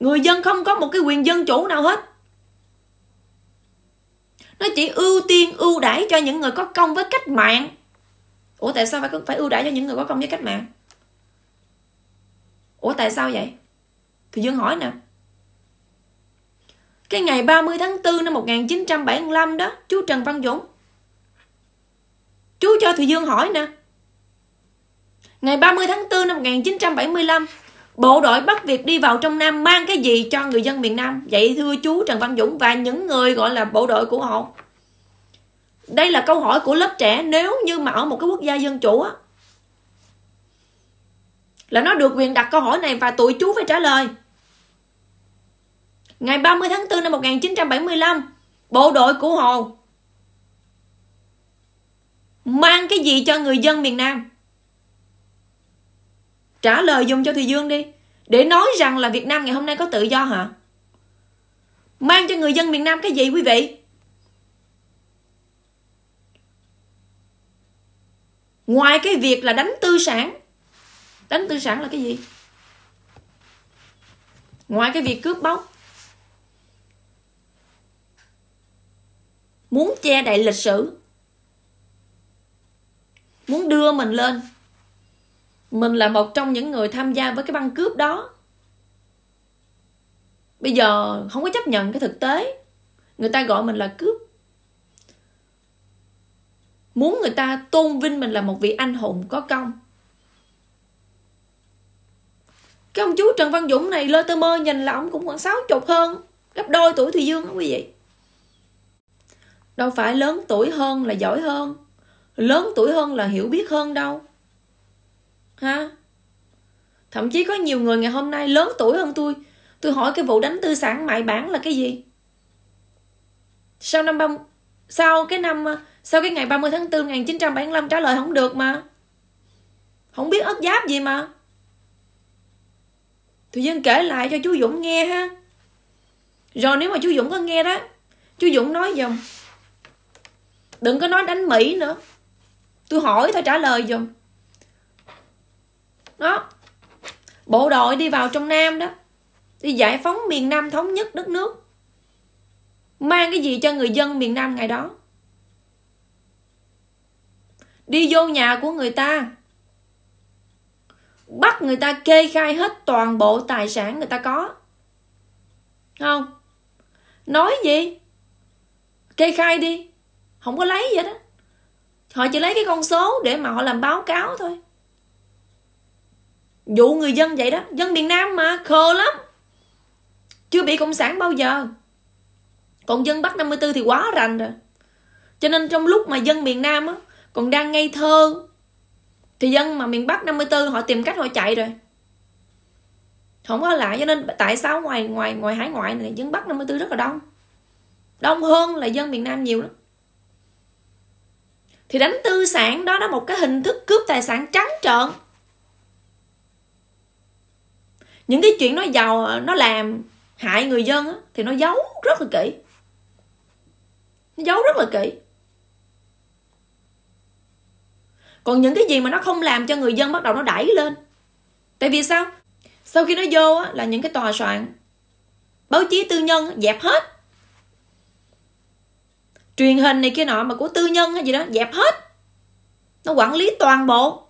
người dân không có một cái quyền dân chủ nào hết nó chỉ ưu tiên ưu đãi cho những người có công với cách mạng ủa tại sao phải phải ưu đãi cho những người có công với cách mạng ủa tại sao vậy thì dương hỏi nè cái ngày 30 tháng 4 năm 1975 đó chú Trần Văn Dũng chú cho Thùy Dương hỏi nè ngày 30 tháng 4 năm 1975 bộ đội Bắc Việt đi vào trong Nam mang cái gì cho người dân miền Nam vậy thưa chú Trần Văn Dũng và những người gọi là bộ đội của họ đây là câu hỏi của lớp trẻ nếu như mà ở một cái quốc gia dân chủ á là nó được quyền đặt câu hỏi này và tụi chú phải trả lời ngày 30 tháng 4 năm 1975 bộ đội của Hồ mang cái gì cho người dân miền Nam trả lời dùng cho Thùy Dương đi để nói rằng là Việt Nam ngày hôm nay có tự do hả mang cho người dân miền Nam cái gì quý vị ngoài cái việc là đánh tư sản đánh tư sản là cái gì ngoài cái việc cướp bóc muốn che đậy lịch sử muốn đưa mình lên mình là một trong những người tham gia với cái băng cướp đó bây giờ không có chấp nhận cái thực tế người ta gọi mình là cướp muốn người ta tôn vinh mình là một vị anh hùng có công cái ông chú Trần Văn Dũng này lơ tơ mơ nhìn là ông cũng khoảng sáu chục hơn gấp đôi tuổi Thùy Dương đó quý vị đâu phải lớn tuổi hơn là giỏi hơn lớn tuổi hơn là hiểu biết hơn đâu ha thậm chí có nhiều người ngày hôm nay lớn tuổi hơn tôi tôi hỏi cái vụ đánh tư sản mại bản là cái gì sau năm 30, sau cái năm sau cái ngày 30 tháng 4 1975 trả lời không được mà không biết ớt giáp gì mà tự nhiên kể lại cho chú Dũng nghe ha rồi nếu mà chú Dũng có nghe đó chú Dũng nói dùm đừng có nói đánh Mỹ nữa tôi hỏi thôi trả lời dùm đó bộ đội đi vào trong nam đó đi giải phóng miền nam thống nhất đất nước mang cái gì cho người dân miền nam ngày đó đi vô nhà của người ta bắt người ta kê khai hết toàn bộ tài sản người ta có không nói gì kê khai đi không có lấy gì đó họ chỉ lấy cái con số để mà họ làm báo cáo thôi vụ người dân vậy đó dân miền nam mà khờ lắm chưa bị cộng sản bao giờ còn dân bắc 54 thì quá rành rồi cho nên trong lúc mà dân miền nam á, còn đang ngây thơ thì dân mà miền bắc 54 họ tìm cách họ chạy rồi không có lại cho nên tại sao ngoài ngoài ngoài hải ngoại này dân bắc 54 rất là đông đông hơn là dân miền nam nhiều lắm thì đánh tư sản đó là một cái hình thức cướp tài sản trắng trợn những cái chuyện nó giàu nó làm hại người dân thì nó giấu rất là kỹ nó giấu rất là kỹ còn những cái gì mà nó không làm cho người dân bắt đầu nó đẩy lên tại vì sao sau khi nó vô là những cái tòa soạn báo chí tư nhân dẹp hết truyền hình này kia nọ mà của tư nhân hay gì đó dẹp hết nó quản lý toàn bộ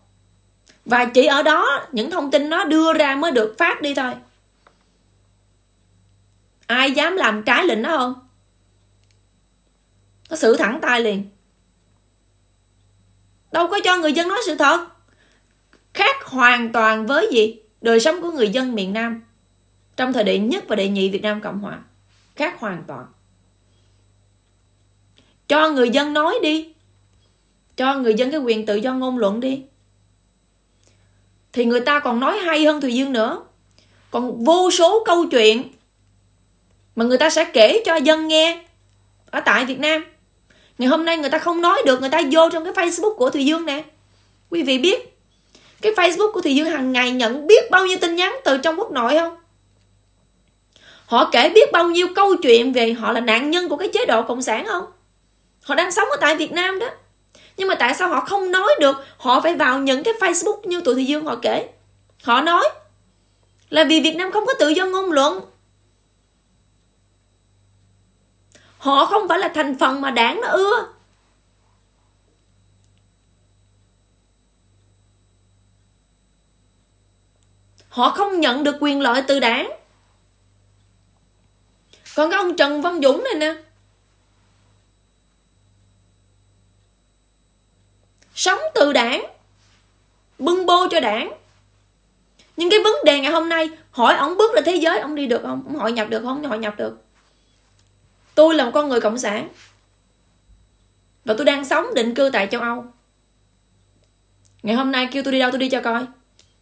và chỉ ở đó những thông tin nó đưa ra mới được phát đi thôi ai dám làm trái lệnh nó không nó xử thẳng tay liền đâu có cho người dân nói sự thật khác hoàn toàn với gì đời sống của người dân miền nam trong thời đệ nhất và đệ nhị việt nam cộng hòa khác hoàn toàn cho người dân nói đi cho người dân cái quyền tự do ngôn luận đi thì người ta còn nói hay hơn thùy dương nữa còn vô số câu chuyện mà người ta sẽ kể cho dân nghe ở tại việt nam ngày hôm nay người ta không nói được người ta vô trong cái facebook của thùy dương nè quý vị biết cái facebook của thùy dương hàng ngày nhận biết bao nhiêu tin nhắn từ trong quốc nội không họ kể biết bao nhiêu câu chuyện về họ là nạn nhân của cái chế độ cộng sản không họ đang sống ở tại việt nam đó nhưng mà tại sao họ không nói được họ phải vào những cái facebook như tụi thị dương họ kể họ nói là vì việt nam không có tự do ngôn luận họ không phải là thành phần mà đảng nó ưa họ không nhận được quyền lợi từ đảng còn cái ông trần văn dũng này nè sống từ đảng bưng bô cho đảng nhưng cái vấn đề ngày hôm nay hỏi ông bước ra thế giới ông đi được không ông hội nhập được không hội nhập được tôi là một con người cộng sản và tôi đang sống định cư tại châu âu ngày hôm nay kêu tôi đi đâu tôi đi cho coi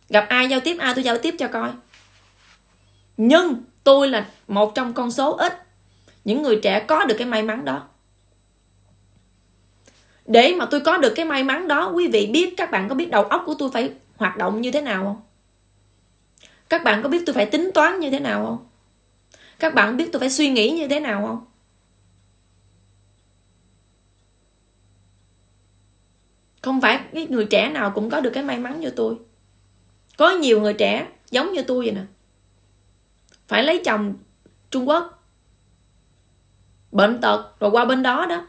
gặp ai giao tiếp ai tôi giao tiếp cho coi nhưng tôi là một trong con số ít những người trẻ có được cái may mắn đó để mà tôi có được cái may mắn đó quý vị biết các bạn có biết đầu óc của tôi phải hoạt động như thế nào không các bạn có biết tôi phải tính toán như thế nào không các bạn biết tôi phải suy nghĩ như thế nào không không phải cái người trẻ nào cũng có được cái may mắn như tôi có nhiều người trẻ giống như tôi vậy nè phải lấy chồng trung quốc bệnh tật rồi qua bên đó đó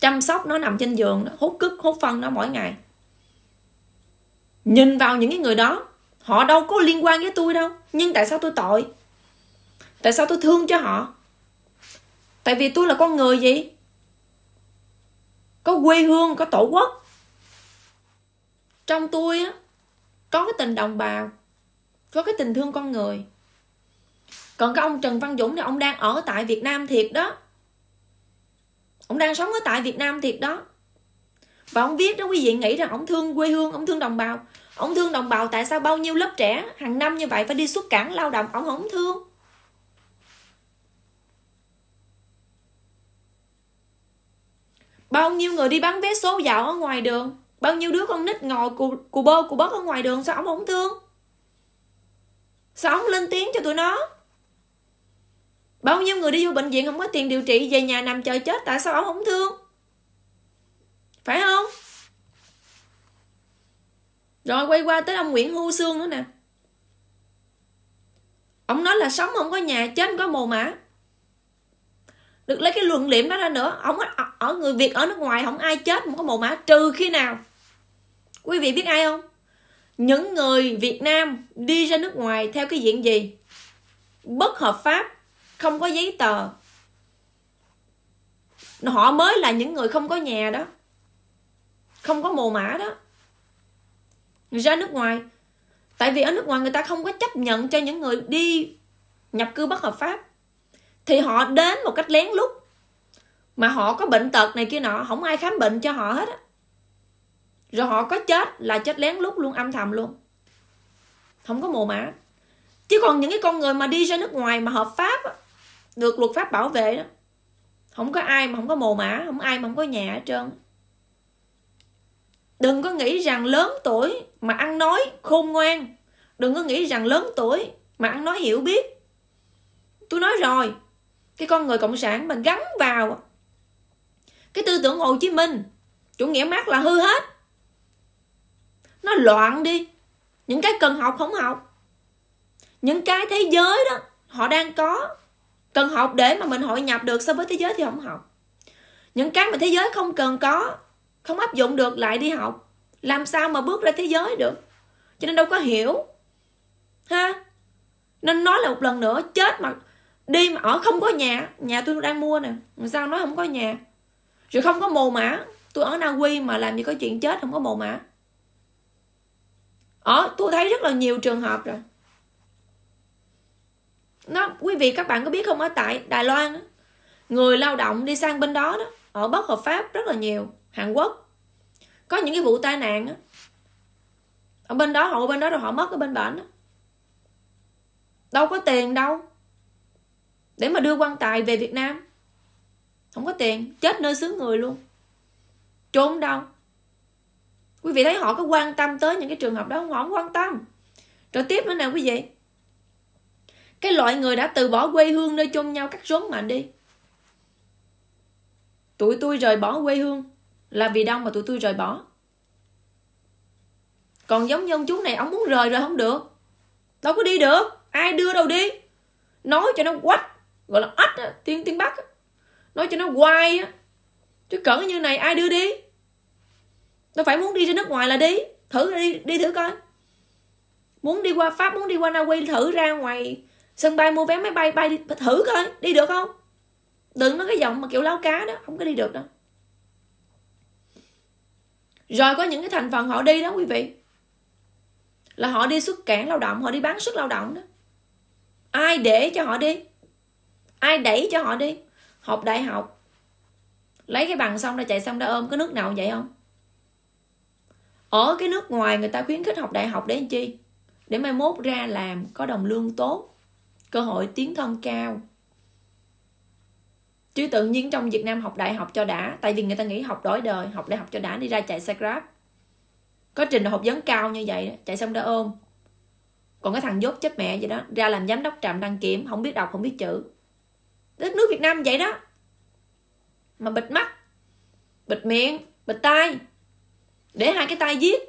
chăm sóc nó nằm trên giường nó hút cứt hút phân nó mỗi ngày nhìn vào những cái người đó họ đâu có liên quan với tôi đâu nhưng tại sao tôi tội tại sao tôi thương cho họ tại vì tôi là con người gì có quê hương có tổ quốc trong tôi á có cái tình đồng bào có cái tình thương con người còn cái ông trần văn dũng này ông đang ở tại việt nam thiệt đó ông đang sống ở tại việt nam thiệt đó và ông viết đó quý vị nghĩ rằng ông thương quê hương ông thương đồng bào ông thương đồng bào tại sao bao nhiêu lớp trẻ hàng năm như vậy phải đi xuất cảng lao động ông không thương bao nhiêu người đi bán vé số dạo ở ngoài đường bao nhiêu đứa con nít ngồi cù, cù bơ cù bớt ở ngoài đường sao ông không thương sao ông lên tiếng cho tụi nó bao nhiêu người đi vô bệnh viện không có tiền điều trị về nhà nằm chờ chết tại sao ông không thương phải không rồi quay qua tới ông Nguyễn Hưu Sương nữa nè ông nói là sống không có nhà chết không có mồ mả, được lấy cái luận điểm đó ra nữa ông ờ, ở người việt ở nước ngoài không ai chết không có mồ mả trừ khi nào quý vị biết ai không những người việt nam đi ra nước ngoài theo cái diện gì bất hợp pháp không có giấy tờ họ mới là những người không có nhà đó không có mồ mã đó ra nước ngoài tại vì ở nước ngoài người ta không có chấp nhận cho những người đi nhập cư bất hợp pháp thì họ đến một cách lén lút mà họ có bệnh tật này kia nọ không ai khám bệnh cho họ hết á rồi họ có chết là chết lén lút luôn âm thầm luôn không có mồ mã chứ còn những cái con người mà đi ra nước ngoài mà hợp pháp á, được luật pháp bảo vệ đó không có ai mà không có mồ mả, không ai mà không có nhà hết trơn đừng có nghĩ rằng lớn tuổi mà ăn nói khôn ngoan đừng có nghĩ rằng lớn tuổi mà ăn nói hiểu biết tôi nói rồi cái con người cộng sản mà gắn vào cái tư tưởng hồ chí minh chủ nghĩa mác là hư hết nó loạn đi những cái cần học không học những cái thế giới đó họ đang có cần học để mà mình hội nhập được so với thế giới thì không học những cái mà thế giới không cần có không áp dụng được lại đi học làm sao mà bước ra thế giới được cho nên đâu có hiểu ha nên nói là một lần nữa chết mà đi mà ở không có nhà nhà tôi đang mua nè sao nói không có nhà rồi không có mồ mã tôi ở na uy mà làm gì có chuyện chết không có mồ mã ở tôi thấy rất là nhiều trường hợp rồi nó quý vị các bạn có biết không ở tại Đài Loan người lao động đi sang bên đó đó ở bất hợp pháp rất là nhiều Hàn Quốc có những cái vụ tai nạn đó. ở bên đó họ bên đó rồi họ mất ở bên bển đó. đâu có tiền đâu để mà đưa quan tài về Việt Nam không có tiền chết nơi xứ người luôn trốn đâu quý vị thấy họ có quan tâm tới những cái trường hợp đó không họ không quan tâm rồi tiếp nữa nè quý vị cái loại người đã từ bỏ quê hương nơi chung nhau cắt rốn mà đi tụi tôi rời bỏ quê hương là vì đâu mà tụi tôi rời bỏ còn giống như ông chú này ông muốn rời rồi không được đâu có đi được ai đưa đâu đi nói cho nó quách gọi là ách tiếng tiếng bắc nói cho nó quay á chứ cỡ như này ai đưa đi nó phải muốn đi ra nước ngoài là đi thử đi đi thử coi muốn đi qua pháp muốn đi qua na uy thử ra ngoài sân bay mua vé máy bay bay đi, thử coi đi được không đừng nói cái giọng mà kiểu lao cá đó không có đi được đâu rồi có những cái thành phần họ đi đó quý vị là họ đi xuất cản lao động họ đi bán sức lao động đó ai để cho họ đi ai đẩy cho họ đi học đại học lấy cái bằng xong ra chạy xong ra ôm cái nước nào vậy không ở cái nước ngoài người ta khuyến khích học đại học để làm chi để mai mốt ra làm có đồng lương tốt cơ hội tiến thân cao chứ tự nhiên trong Việt Nam học đại học cho đã tại vì người ta nghĩ học đói đời học đại học cho đã đi ra chạy xe grab có trình độ học vấn cao như vậy chạy xong đã ôm còn cái thằng dốt chết mẹ vậy đó ra làm giám đốc trạm đăng kiểm không biết đọc không biết chữ đất nước Việt Nam vậy đó mà bịt mắt bịt miệng bịt tay, để hai cái tay giết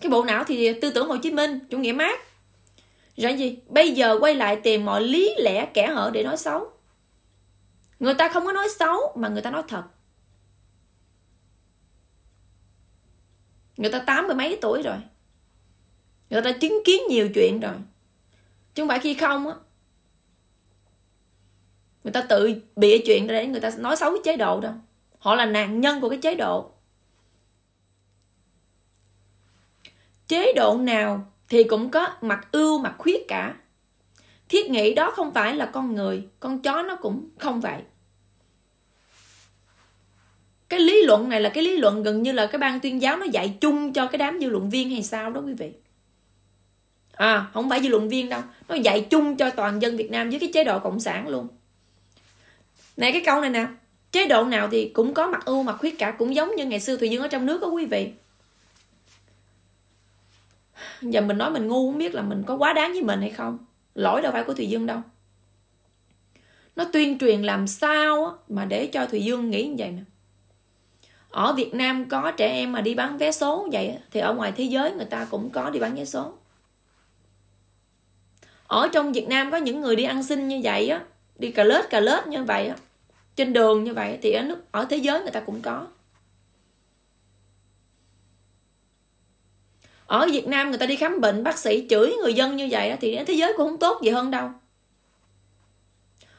cái bộ não thì tư tưởng Hồ Chí Minh chủ nghĩa mát rồi gì? Bây giờ quay lại tìm mọi lý lẽ kẻ hở để nói xấu. Người ta không có nói xấu mà người ta nói thật. Người ta tám mươi mấy tuổi rồi. Người ta chứng kiến nhiều chuyện rồi. Chứ không phải khi không á. Người ta tự bịa chuyện ra để người ta nói xấu cái chế độ đâu. Họ là nạn nhân của cái chế độ. Chế độ nào thì cũng có mặt ưu mặt khuyết cả thiết nghĩ đó không phải là con người con chó nó cũng không vậy cái lý luận này là cái lý luận gần như là cái ban tuyên giáo nó dạy chung cho cái đám dư luận viên hay sao đó quý vị à không phải dư luận viên đâu nó dạy chung cho toàn dân việt nam với cái chế độ cộng sản luôn này cái câu này nè chế độ nào thì cũng có mặt ưu mặt khuyết cả cũng giống như ngày xưa thùy dương ở trong nước đó quý vị giờ mình nói mình ngu không biết là mình có quá đáng với mình hay không lỗi đâu phải của thùy dương đâu nó tuyên truyền làm sao mà để cho thùy dương nghĩ như vậy nè ở việt nam có trẻ em mà đi bán vé số vậy thì ở ngoài thế giới người ta cũng có đi bán vé số ở trong việt nam có những người đi ăn xin như vậy á đi cà lết cà lết như vậy á trên đường như vậy thì ở nước ở thế giới người ta cũng có ở Việt Nam người ta đi khám bệnh bác sĩ chửi người dân như vậy đó, thì thế giới cũng không tốt gì hơn đâu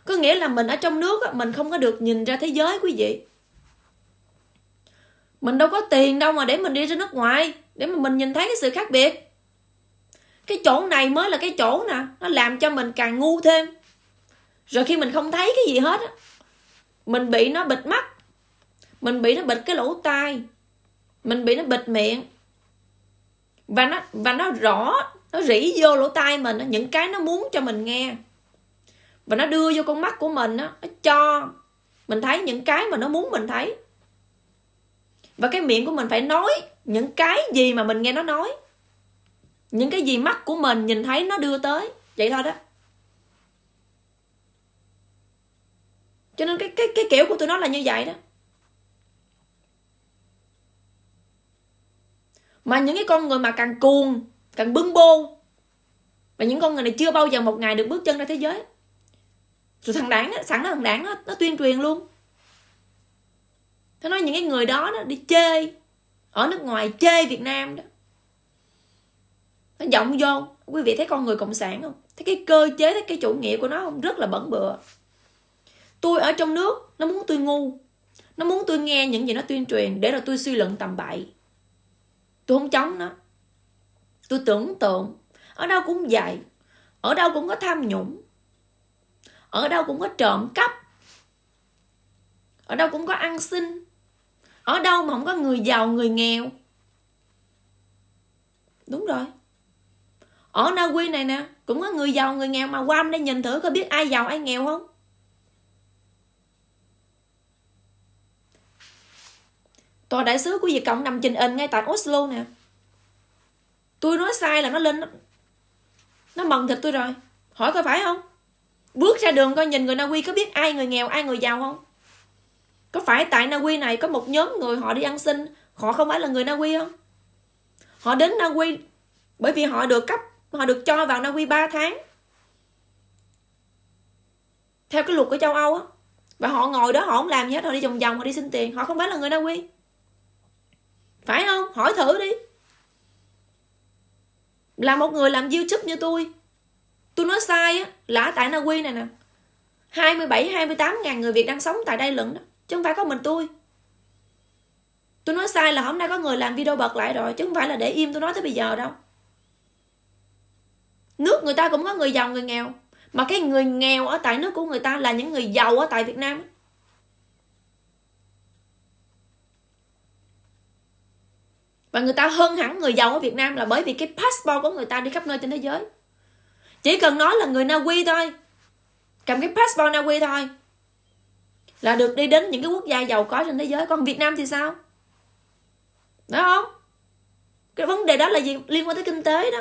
có nghĩa là mình ở trong nước mình không có được nhìn ra thế giới quý vị mình đâu có tiền đâu mà để mình đi ra nước ngoài để mà mình nhìn thấy cái sự khác biệt cái chỗ này mới là cái chỗ nè nó làm cho mình càng ngu thêm rồi khi mình không thấy cái gì hết mình bị nó bịt mắt mình bị nó bịt cái lỗ tai mình bị nó bịt miệng và nó và nó rõ nó rỉ vô lỗ tai mình những cái nó muốn cho mình nghe và nó đưa vô con mắt của mình nó cho mình thấy những cái mà nó muốn mình thấy và cái miệng của mình phải nói những cái gì mà mình nghe nó nói những cái gì mắt của mình nhìn thấy nó đưa tới vậy thôi đó cho nên cái cái cái kiểu của tụi nó là như vậy đó mà những cái con người mà càng cuồng càng bưng bô và những con người này chưa bao giờ một ngày được bước chân ra thế giới rồi thằng đảng đáng sẵn thằng đảng nó, nó tuyên truyền luôn nó nói những cái người đó nó đi chơi ở nước ngoài chơi việt nam đó nó giọng vô quý vị thấy con người cộng sản không thấy cái cơ chế thấy cái chủ nghĩa của nó không rất là bẩn bựa tôi ở trong nước nó muốn tôi ngu nó muốn tôi nghe những gì nó tuyên truyền để rồi tôi suy luận tầm bậy tôi không chống nó tôi tưởng tượng ở đâu cũng vậy ở đâu cũng có tham nhũng ở đâu cũng có trộm cắp ở đâu cũng có ăn xin ở đâu mà không có người giàu người nghèo đúng rồi ở na quy này nè cũng có người giàu người nghèo mà qua đây nhìn thử có biết ai giàu ai nghèo không Tòa đại sứ của Việt Cộng nằm trình hình ngay tại Oslo nè. Tôi nói sai là nó lên nó, mần thịt tôi rồi. Hỏi có phải không? Bước ra đường coi nhìn người Na Uy có biết ai người nghèo, ai người giàu không? Có phải tại Na Uy này có một nhóm người họ đi ăn xin, họ không phải là người Na Uy không? Họ đến Na Uy bởi vì họ được cấp, họ được cho vào Na Uy 3 tháng. Theo cái luật của châu Âu á, và họ ngồi đó họ không làm gì hết họ đi vòng vòng họ đi xin tiền họ không phải là người na uy phải không hỏi thử đi là một người làm youtube như tôi tôi nói sai á là tại na quy này nè 27 28 ngàn người Việt đang sống tại đây lận đó chứ không phải có mình tôi tôi nói sai là hôm nay có người làm video bật lại rồi chứ không phải là để im tôi nói tới bây giờ đâu nước người ta cũng có người giàu người nghèo mà cái người nghèo ở tại nước của người ta là những người giàu ở tại Việt Nam và người ta hơn hẳn người giàu ở Việt Nam là bởi vì cái passport của người ta đi khắp nơi trên thế giới chỉ cần nói là người Na Uy thôi cầm cái passport Na Uy thôi là được đi đến những cái quốc gia giàu có trên thế giới còn Việt Nam thì sao đúng không cái vấn đề đó là gì liên quan tới kinh tế đó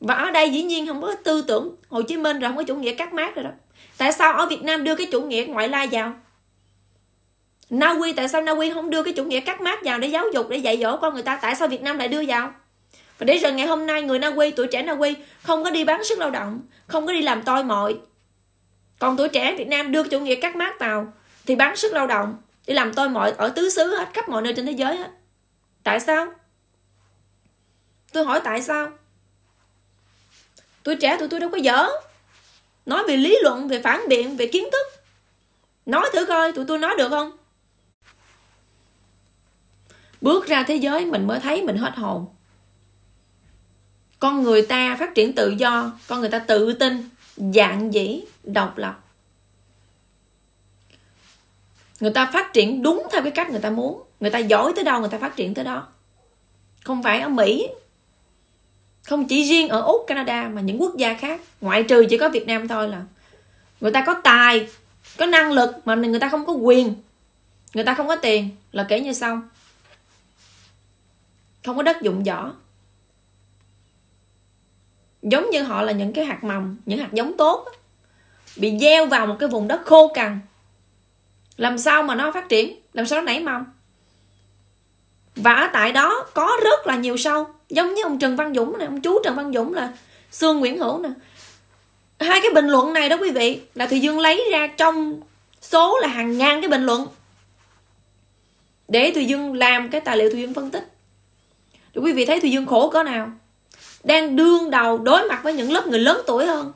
và ở đây dĩ nhiên không có tư tưởng Hồ Chí Minh rồi không có chủ nghĩa cắt mát rồi đó tại sao ở Việt Nam đưa cái chủ nghĩa ngoại lai vào Na Uy tại sao Na Uy không đưa cái chủ nghĩa cắt mát vào để giáo dục để dạy dỗ con người ta tại sao Việt Nam lại đưa vào và để rồi ngày hôm nay người Na Uy tuổi trẻ Na Uy không có đi bán sức lao động không có đi làm tôi mọi còn tuổi trẻ Việt Nam đưa chủ nghĩa cắt mát vào thì bán sức lao động đi làm tôi mọi ở tứ xứ hết khắp mọi nơi trên thế giới hết tại sao tôi hỏi tại sao tuổi trẻ tụi tôi đâu có dở nói về lý luận về phản biện về kiến thức nói thử coi tụi tôi nói được không bước ra thế giới mình mới thấy mình hết hồn con người ta phát triển tự do con người ta tự tin dạng dĩ độc lập người ta phát triển đúng theo cái cách người ta muốn người ta giỏi tới đâu người ta phát triển tới đó không phải ở mỹ không chỉ riêng ở úc canada mà những quốc gia khác ngoại trừ chỉ có việt nam thôi là người ta có tài có năng lực mà người ta không có quyền người ta không có tiền là kể như xong không có đất dụng võ giống như họ là những cái hạt mầm những hạt giống tốt bị gieo vào một cái vùng đất khô cằn làm sao mà nó phát triển làm sao nó nảy mầm và ở tại đó có rất là nhiều sâu giống như ông trần văn dũng này ông chú trần văn dũng là xương nguyễn hữu nè hai cái bình luận này đó quý vị là thùy dương lấy ra trong số là hàng ngàn cái bình luận để thùy dương làm cái tài liệu thùy dương phân tích rồi quý vị thấy thùy dương khổ cỡ nào đang đương đầu đối mặt với những lớp người lớn tuổi hơn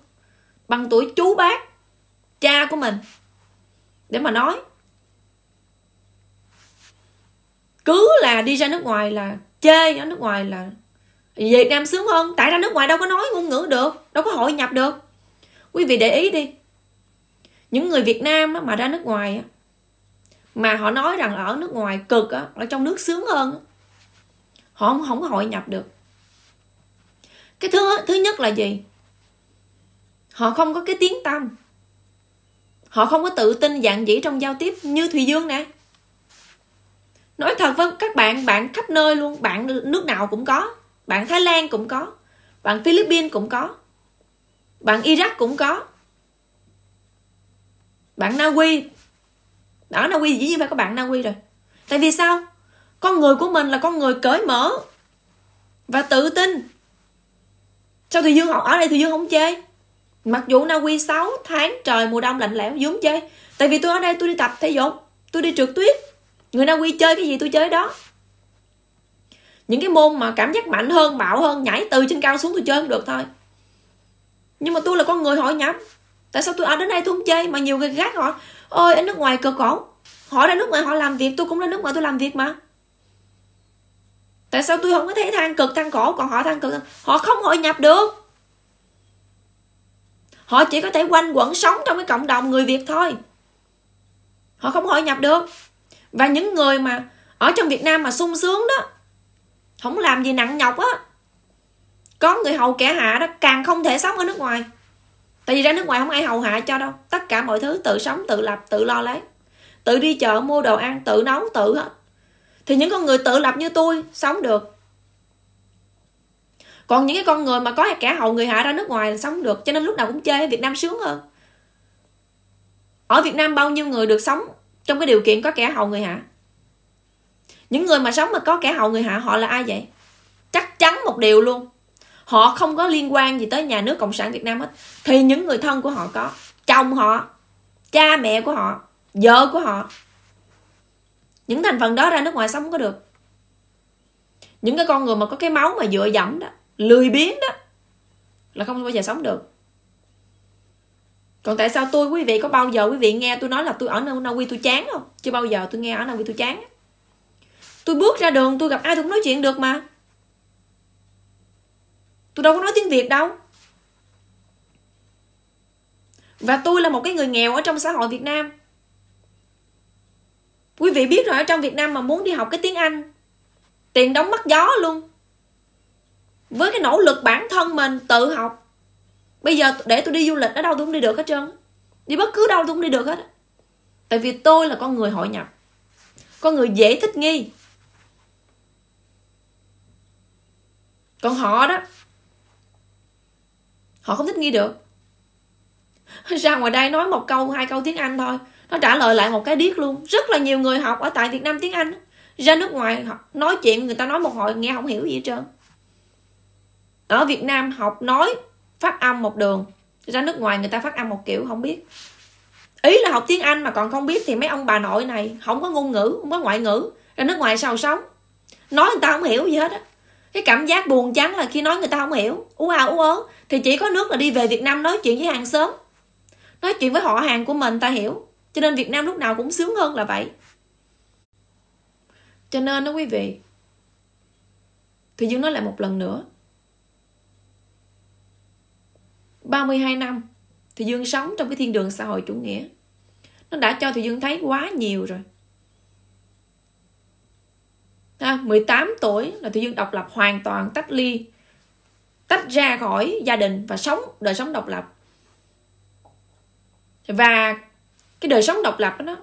bằng tuổi chú bác cha của mình để mà nói cứ là đi ra nước ngoài là chê ở nước ngoài là Việt Nam sướng hơn tại ra nước ngoài đâu có nói ngôn ngữ được đâu có hội nhập được quý vị để ý đi những người Việt Nam mà ra nước ngoài mà họ nói rằng ở nước ngoài cực ở trong nước sướng hơn họ không, không hội nhập được cái thứ thứ nhất là gì họ không có cái tiếng tâm họ không có tự tin dạng dĩ trong giao tiếp như thùy dương nè nói thật với các bạn bạn khắp nơi luôn bạn nước nào cũng có bạn thái lan cũng có bạn philippines cũng có bạn iraq cũng có bạn na uy đó na uy dĩ nhiên phải có bạn na uy rồi tại vì sao con người của mình là con người cởi mở và tự tin sao thì dương học ở đây thì dương không chơi mặc dù na quy 6 tháng trời mùa đông lạnh lẽo dương chơi tại vì tôi ở đây tôi đi tập thể dục tôi đi trượt tuyết người na quy chơi cái gì tôi chơi đó những cái môn mà cảm giác mạnh hơn bạo hơn nhảy từ trên cao xuống tôi chơi không được thôi nhưng mà tôi là con người hội nhập tại sao tôi ở đến đây tôi không chơi mà nhiều người khác họ ôi ở nước ngoài cơ khổ họ ra nước ngoài họ làm việc tôi cũng ra nước ngoài tôi làm việc mà tại sao tôi không có thấy than cực than khổ còn họ than cực họ không hội nhập được họ chỉ có thể quanh quẩn sống trong cái cộng đồng người việt thôi họ không hội nhập được và những người mà ở trong việt nam mà sung sướng đó không làm gì nặng nhọc á có người hầu kẻ hạ đó càng không thể sống ở nước ngoài tại vì ra nước ngoài không ai hầu hạ cho đâu tất cả mọi thứ tự sống tự lập tự lo lấy tự đi chợ mua đồ ăn tự nấu tự hết thì những con người tự lập như tôi sống được còn những cái con người mà có cả hậu người hạ ra nước ngoài là sống được cho nên lúc nào cũng chê việt nam sướng hơn ở việt nam bao nhiêu người được sống trong cái điều kiện có kẻ hậu người hạ những người mà sống mà có kẻ hậu người hạ họ là ai vậy chắc chắn một điều luôn họ không có liên quan gì tới nhà nước cộng sản việt nam hết thì những người thân của họ có chồng họ cha mẹ của họ vợ của họ những thành phần đó ra nước ngoài sống có được những cái con người mà có cái máu mà dựa dẫm đó lười biếng đó là không bao giờ sống được còn tại sao tôi quý vị có bao giờ quý vị nghe tôi nói là tôi ở nơi nào Uy tôi chán không chưa bao giờ tôi nghe ở nơi Uy tôi chán tôi bước ra đường tôi gặp ai tôi cũng nói chuyện được mà tôi đâu có nói tiếng việt đâu và tôi là một cái người nghèo ở trong xã hội việt nam quý vị biết rồi ở trong Việt Nam mà muốn đi học cái tiếng Anh tiền đóng mắt gió luôn với cái nỗ lực bản thân mình tự học bây giờ để tôi đi du lịch ở đâu tôi cũng đi được hết trơn đi bất cứ đâu tôi cũng đi được hết tại vì tôi là con người hội nhập con người dễ thích nghi còn họ đó họ không thích nghi được ra ngoài đây nói một câu hai câu tiếng anh thôi nó trả lời lại một cái điếc luôn rất là nhiều người học ở tại việt nam tiếng anh ra nước ngoài nói chuyện người ta nói một hồi nghe không hiểu gì hết trơn ở việt nam học nói phát âm một đường ra nước ngoài người ta phát âm một kiểu không biết ý là học tiếng anh mà còn không biết thì mấy ông bà nội này không có ngôn ngữ không có ngoại ngữ ra nước ngoài sao sống nói người ta không hiểu gì hết á cái cảm giác buồn chán là khi nói người ta không hiểu ú à ú ớ thì chỉ có nước là đi về việt nam nói chuyện với hàng xóm nói chuyện với họ hàng của mình ta hiểu cho nên Việt Nam lúc nào cũng sướng hơn là vậy cho nên đó quý vị Thùy Dương nói lại một lần nữa 32 năm Thùy Dương sống trong cái thiên đường xã hội chủ nghĩa Nó đã cho Thùy Dương thấy quá nhiều rồi à, 18 tuổi là Thùy Dương độc lập hoàn toàn tách ly tách ra khỏi gia đình và sống đời sống độc lập và cái đời sống độc lập đó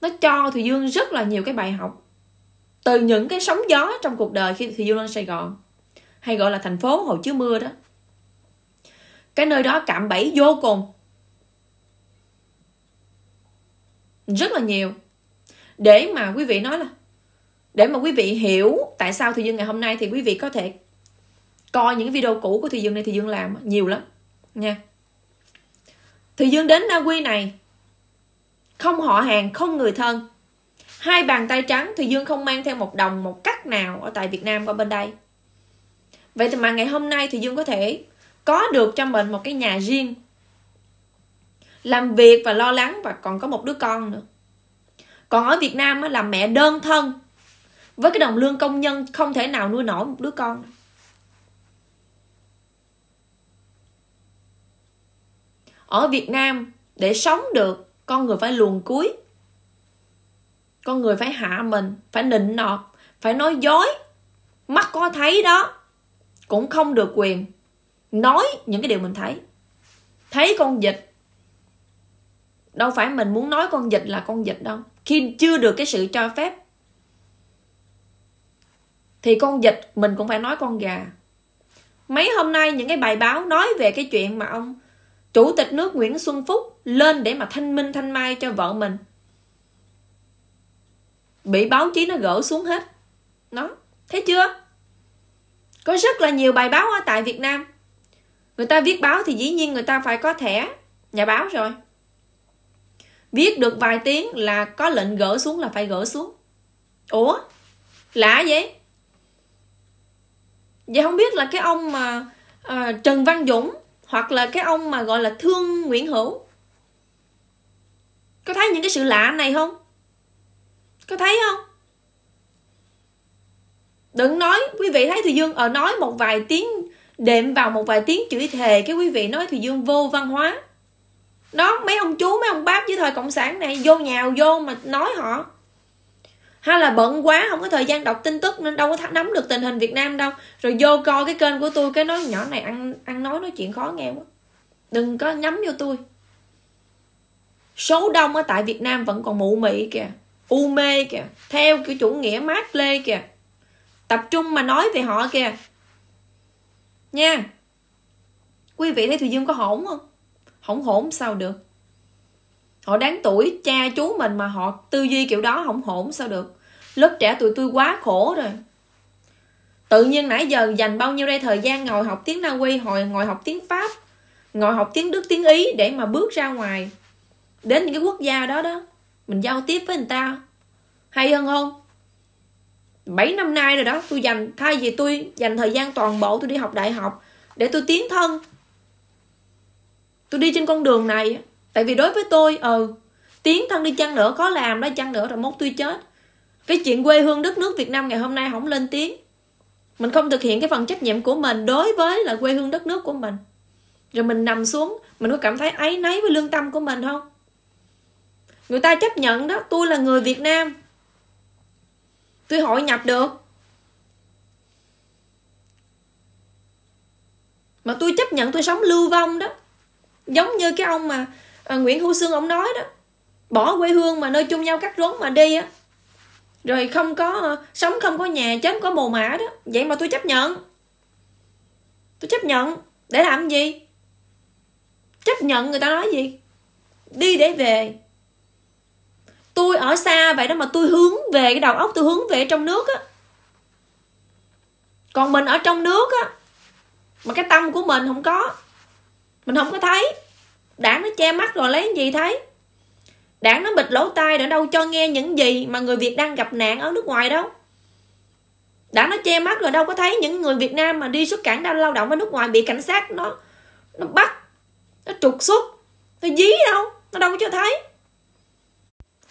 nó cho thùy dương rất là nhiều cái bài học từ những cái sóng gió trong cuộc đời khi thùy dương lên sài gòn hay gọi là thành phố hồ chứa mưa đó cái nơi đó cạm bẫy vô cùng rất là nhiều để mà quý vị nói là để mà quý vị hiểu tại sao thùy dương ngày hôm nay thì quý vị có thể coi những video cũ của thùy dương này thùy dương làm nhiều lắm nha thì dương đến na uy này không họ hàng không người thân hai bàn tay trắng thì dương không mang theo một đồng một cắt nào ở tại việt nam qua bên đây vậy thì mà ngày hôm nay thì dương có thể có được cho mình một cái nhà riêng làm việc và lo lắng và còn có một đứa con nữa còn ở việt nam là mẹ đơn thân với cái đồng lương công nhân không thể nào nuôi nổi một đứa con ở việt nam để sống được con người phải luồn cuối con người phải hạ mình phải nịnh nọt phải nói dối mắt có thấy đó cũng không được quyền nói những cái điều mình thấy thấy con dịch đâu phải mình muốn nói con dịch là con dịch đâu khi chưa được cái sự cho phép thì con dịch mình cũng phải nói con gà mấy hôm nay những cái bài báo nói về cái chuyện mà ông chủ tịch nước Nguyễn Xuân Phúc lên để mà thanh minh thanh mai cho vợ mình bị báo chí nó gỡ xuống hết nó thấy chưa có rất là nhiều bài báo ở tại Việt Nam người ta viết báo thì dĩ nhiên người ta phải có thẻ nhà báo rồi viết được vài tiếng là có lệnh gỡ xuống là phải gỡ xuống ủa lạ vậy vậy không biết là cái ông mà uh, trần văn dũng hoặc là cái ông mà gọi là thương nguyễn hữu có thấy những cái sự lạ này không có thấy không đừng nói quý vị thấy thùy dương ở ờ, nói một vài tiếng đệm vào một vài tiếng chửi thề cái quý vị nói thùy dương vô văn hóa nó mấy ông chú mấy ông bác dưới thời cộng sản này vô nhào vô mà nói họ hay là bận quá không có thời gian đọc tin tức nên đâu có nắm được tình hình việt nam đâu rồi vô coi cái kênh của tôi cái nói nhỏ này ăn ăn nói nói chuyện khó nghe quá đừng có nhắm vô tôi số đông ở tại việt nam vẫn còn mụ mị kìa u mê kìa theo kiểu chủ nghĩa mát lê kìa tập trung mà nói về họ kìa nha quý vị thấy thùy dương có hổn không hổng hổn sao được họ đáng tuổi cha chú mình mà họ tư duy kiểu đó hổng hổn sao được lớp trẻ tụi tôi quá khổ rồi tự nhiên nãy giờ dành bao nhiêu đây thời gian ngồi học tiếng na uy hồi ngồi học tiếng pháp ngồi học tiếng đức tiếng ý để mà bước ra ngoài đến những cái quốc gia đó đó mình giao tiếp với người ta hay hơn không 7 năm nay rồi đó tôi dành thay vì tôi dành thời gian toàn bộ tôi đi học đại học để tôi tiến thân tôi đi trên con đường này tại vì đối với tôi ừ tiến thân đi chăng nữa có làm đó chăng nữa rồi mốt tôi chết cái chuyện quê hương đất nước Việt Nam ngày hôm nay không lên tiếng mình không thực hiện cái phần trách nhiệm của mình đối với là quê hương đất nước của mình rồi mình nằm xuống mình có cảm thấy áy náy với lương tâm của mình không người ta chấp nhận đó tôi là người việt nam tôi hội nhập được mà tôi chấp nhận tôi sống lưu vong đó giống như cái ông mà à, nguyễn hữu sương ông nói đó bỏ quê hương mà nơi chung nhau cắt rốn mà đi á rồi không có ờ, sống không có nhà chết có mồ mả đó vậy mà tôi chấp nhận tôi chấp nhận để làm gì chấp nhận người ta nói gì đi để về tôi ở xa vậy đó mà tôi hướng về cái đầu óc tôi hướng về trong nước á còn mình ở trong nước á mà cái tâm của mình không có mình không có thấy đảng nó che mắt rồi lấy gì thấy Đảng nó bịt lỗ tai để đâu cho nghe những gì mà người Việt đang gặp nạn ở nước ngoài đâu. Đảng nó che mắt rồi đâu có thấy những người Việt Nam mà đi xuất cảnh đang lao động ở nước ngoài bị cảnh sát nó nó bắt, nó trục xuất, nó dí đâu, nó đâu có cho thấy.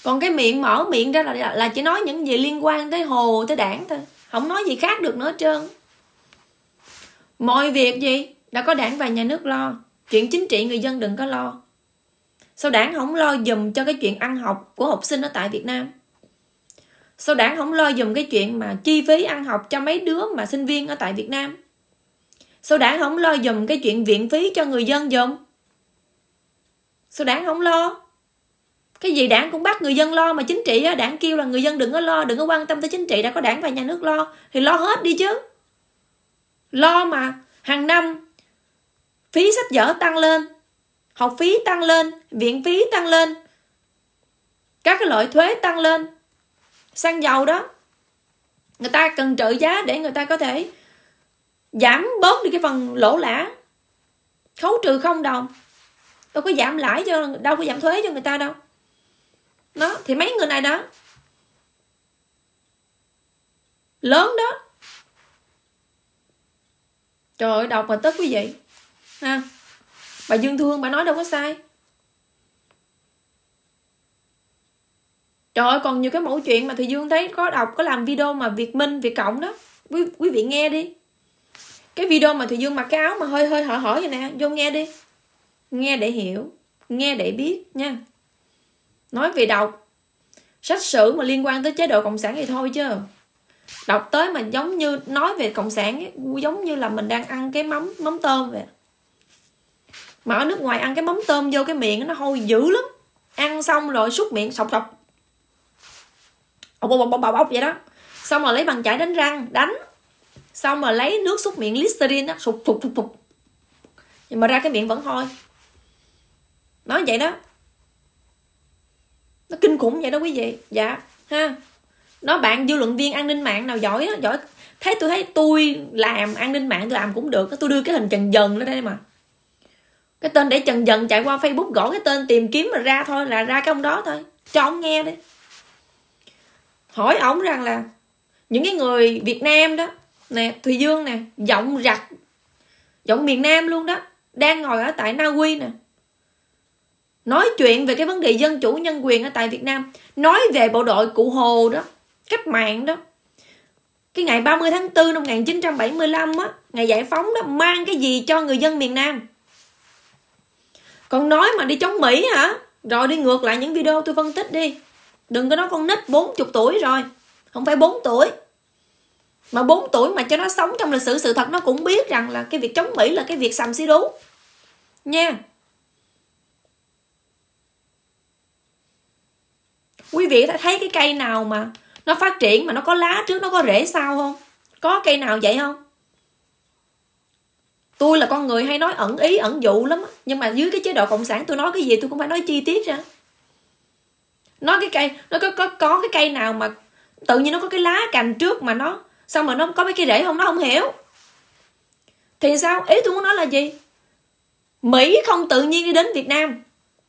Còn cái miệng mở miệng ra là là chỉ nói những gì liên quan tới hồ tới đảng thôi, không nói gì khác được nữa trơn. Mọi việc gì đã có đảng và nhà nước lo, chuyện chính trị người dân đừng có lo sao đảng không lo dùm cho cái chuyện ăn học của học sinh ở tại việt nam sao đảng không lo dùm cái chuyện mà chi phí ăn học cho mấy đứa mà sinh viên ở tại việt nam sao đảng không lo dùm cái chuyện viện phí cho người dân dùm sao đảng không lo cái gì đảng cũng bắt người dân lo mà chính trị á đảng kêu là người dân đừng có lo đừng có quan tâm tới chính trị đã có đảng và nhà nước lo thì lo hết đi chứ lo mà hàng năm phí sách vở tăng lên học phí tăng lên viện phí tăng lên các cái loại thuế tăng lên xăng dầu đó người ta cần trợ giá để người ta có thể giảm bớt đi cái phần lỗ lã khấu trừ không đồng đâu có giảm lãi cho đâu có giảm thuế cho người ta đâu nó thì mấy người này đó lớn đó trời ơi đọc mà tức quý vị ha bà dương thương bà nói đâu có sai trời ơi còn nhiều cái mẫu chuyện mà thùy dương thấy có đọc có làm video mà việt minh việt cộng đó quý, quý vị nghe đi cái video mà thùy dương mặc cái áo mà hơi hơi hở hở vậy nè vô nghe đi nghe để hiểu nghe để biết nha nói về đọc sách sử mà liên quan tới chế độ cộng sản thì thôi chứ đọc tới mà giống như nói về cộng sản ấy, giống như là mình đang ăn cái mắm mắm tôm vậy mà ở nước ngoài ăn cái mắm tôm vô cái miệng nó hôi dữ lắm ăn xong rồi súc miệng sọc sọc bọc bọc bọc bọc vậy đó xong rồi lấy bằng chải đánh răng đánh xong rồi lấy nước súc miệng listerine á sụp sụp sụp sụp nhưng mà ra cái miệng vẫn hôi nói vậy đó nó kinh khủng vậy đó quý vị dạ ha nó bạn dư luận viên an ninh mạng nào giỏi đó giỏi thấy tôi thấy tôi làm an ninh mạng tôi làm cũng được tôi đưa cái hình trần dần nó đây mà cái tên để chần dần chạy qua facebook gõ cái tên tìm kiếm mà ra thôi là ra cái ông đó thôi cho ông nghe đi hỏi ổng rằng là những cái người việt nam đó nè thùy dương nè giọng rặt giọng miền nam luôn đó đang ngồi ở tại na uy nè nói chuyện về cái vấn đề dân chủ nhân quyền ở tại việt nam nói về bộ đội cụ hồ đó cách mạng đó cái ngày 30 tháng 4 năm 1975 á, ngày giải phóng đó mang cái gì cho người dân miền Nam còn nói mà đi chống mỹ hả rồi đi ngược lại những video tôi phân tích đi đừng có nói con nít 40 tuổi rồi không phải 4 tuổi mà 4 tuổi mà cho nó sống trong lịch sử sự thật nó cũng biết rằng là cái việc chống mỹ là cái việc sầm xí đú nha quý vị đã thấy cái cây nào mà nó phát triển mà nó có lá trước nó có rễ sau không có cây nào vậy không tôi là con người hay nói ẩn ý ẩn dụ lắm nhưng mà dưới cái chế độ cộng sản tôi nói cái gì tôi cũng phải nói chi tiết ra nói cái cây nó có có có cái cây nào mà tự nhiên nó có cái lá cành trước mà nó xong mà nó có mấy cái rễ không nó không hiểu thì sao ý tôi muốn nói là gì mỹ không tự nhiên đi đến việt nam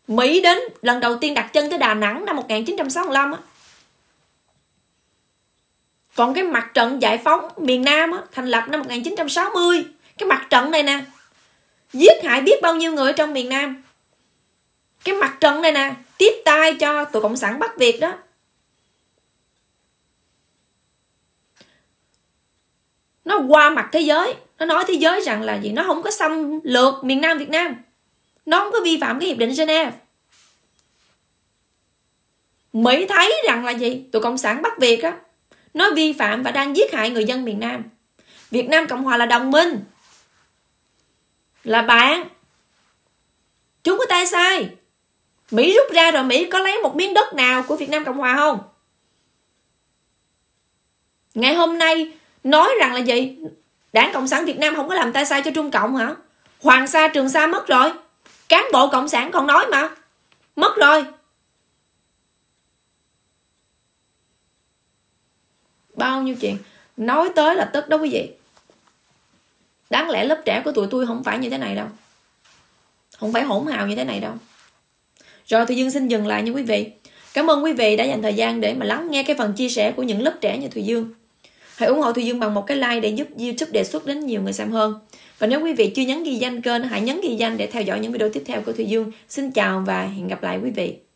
mỹ đến lần đầu tiên đặt chân tới đà nẵng năm 1965 á còn cái mặt trận giải phóng miền Nam á, thành lập năm 1960 cái mặt trận này nè giết hại biết bao nhiêu người ở trong miền nam cái mặt trận này nè tiếp tay cho tụi cộng sản bắt việt đó nó qua mặt thế giới nó nói thế giới rằng là gì nó không có xâm lược miền nam việt nam nó không có vi phạm cái hiệp định geneva mỹ thấy rằng là gì tụi cộng sản bắt việt á nó vi phạm và đang giết hại người dân miền nam việt nam cộng hòa là đồng minh là bạn chúng có tay sai mỹ rút ra rồi mỹ có lấy một miếng đất nào của việt nam cộng hòa không ngày hôm nay nói rằng là gì đảng cộng sản việt nam không có làm tay sai cho trung cộng hả hoàng sa trường sa mất rồi cán bộ cộng sản còn nói mà mất rồi bao nhiêu chuyện nói tới là tức đó quý vị đáng lẽ lớp trẻ của tụi tôi không phải như thế này đâu không phải hỗn hào như thế này đâu rồi thì Dương xin dừng lại nha quý vị Cảm ơn quý vị đã dành thời gian để mà lắng nghe cái phần chia sẻ của những lớp trẻ như Thùy Dương Hãy ủng hộ Thùy Dương bằng một cái like để giúp YouTube đề xuất đến nhiều người xem hơn Và nếu quý vị chưa nhấn ghi danh kênh, hãy nhấn ghi danh để theo dõi những video tiếp theo của Thùy Dương Xin chào và hẹn gặp lại quý vị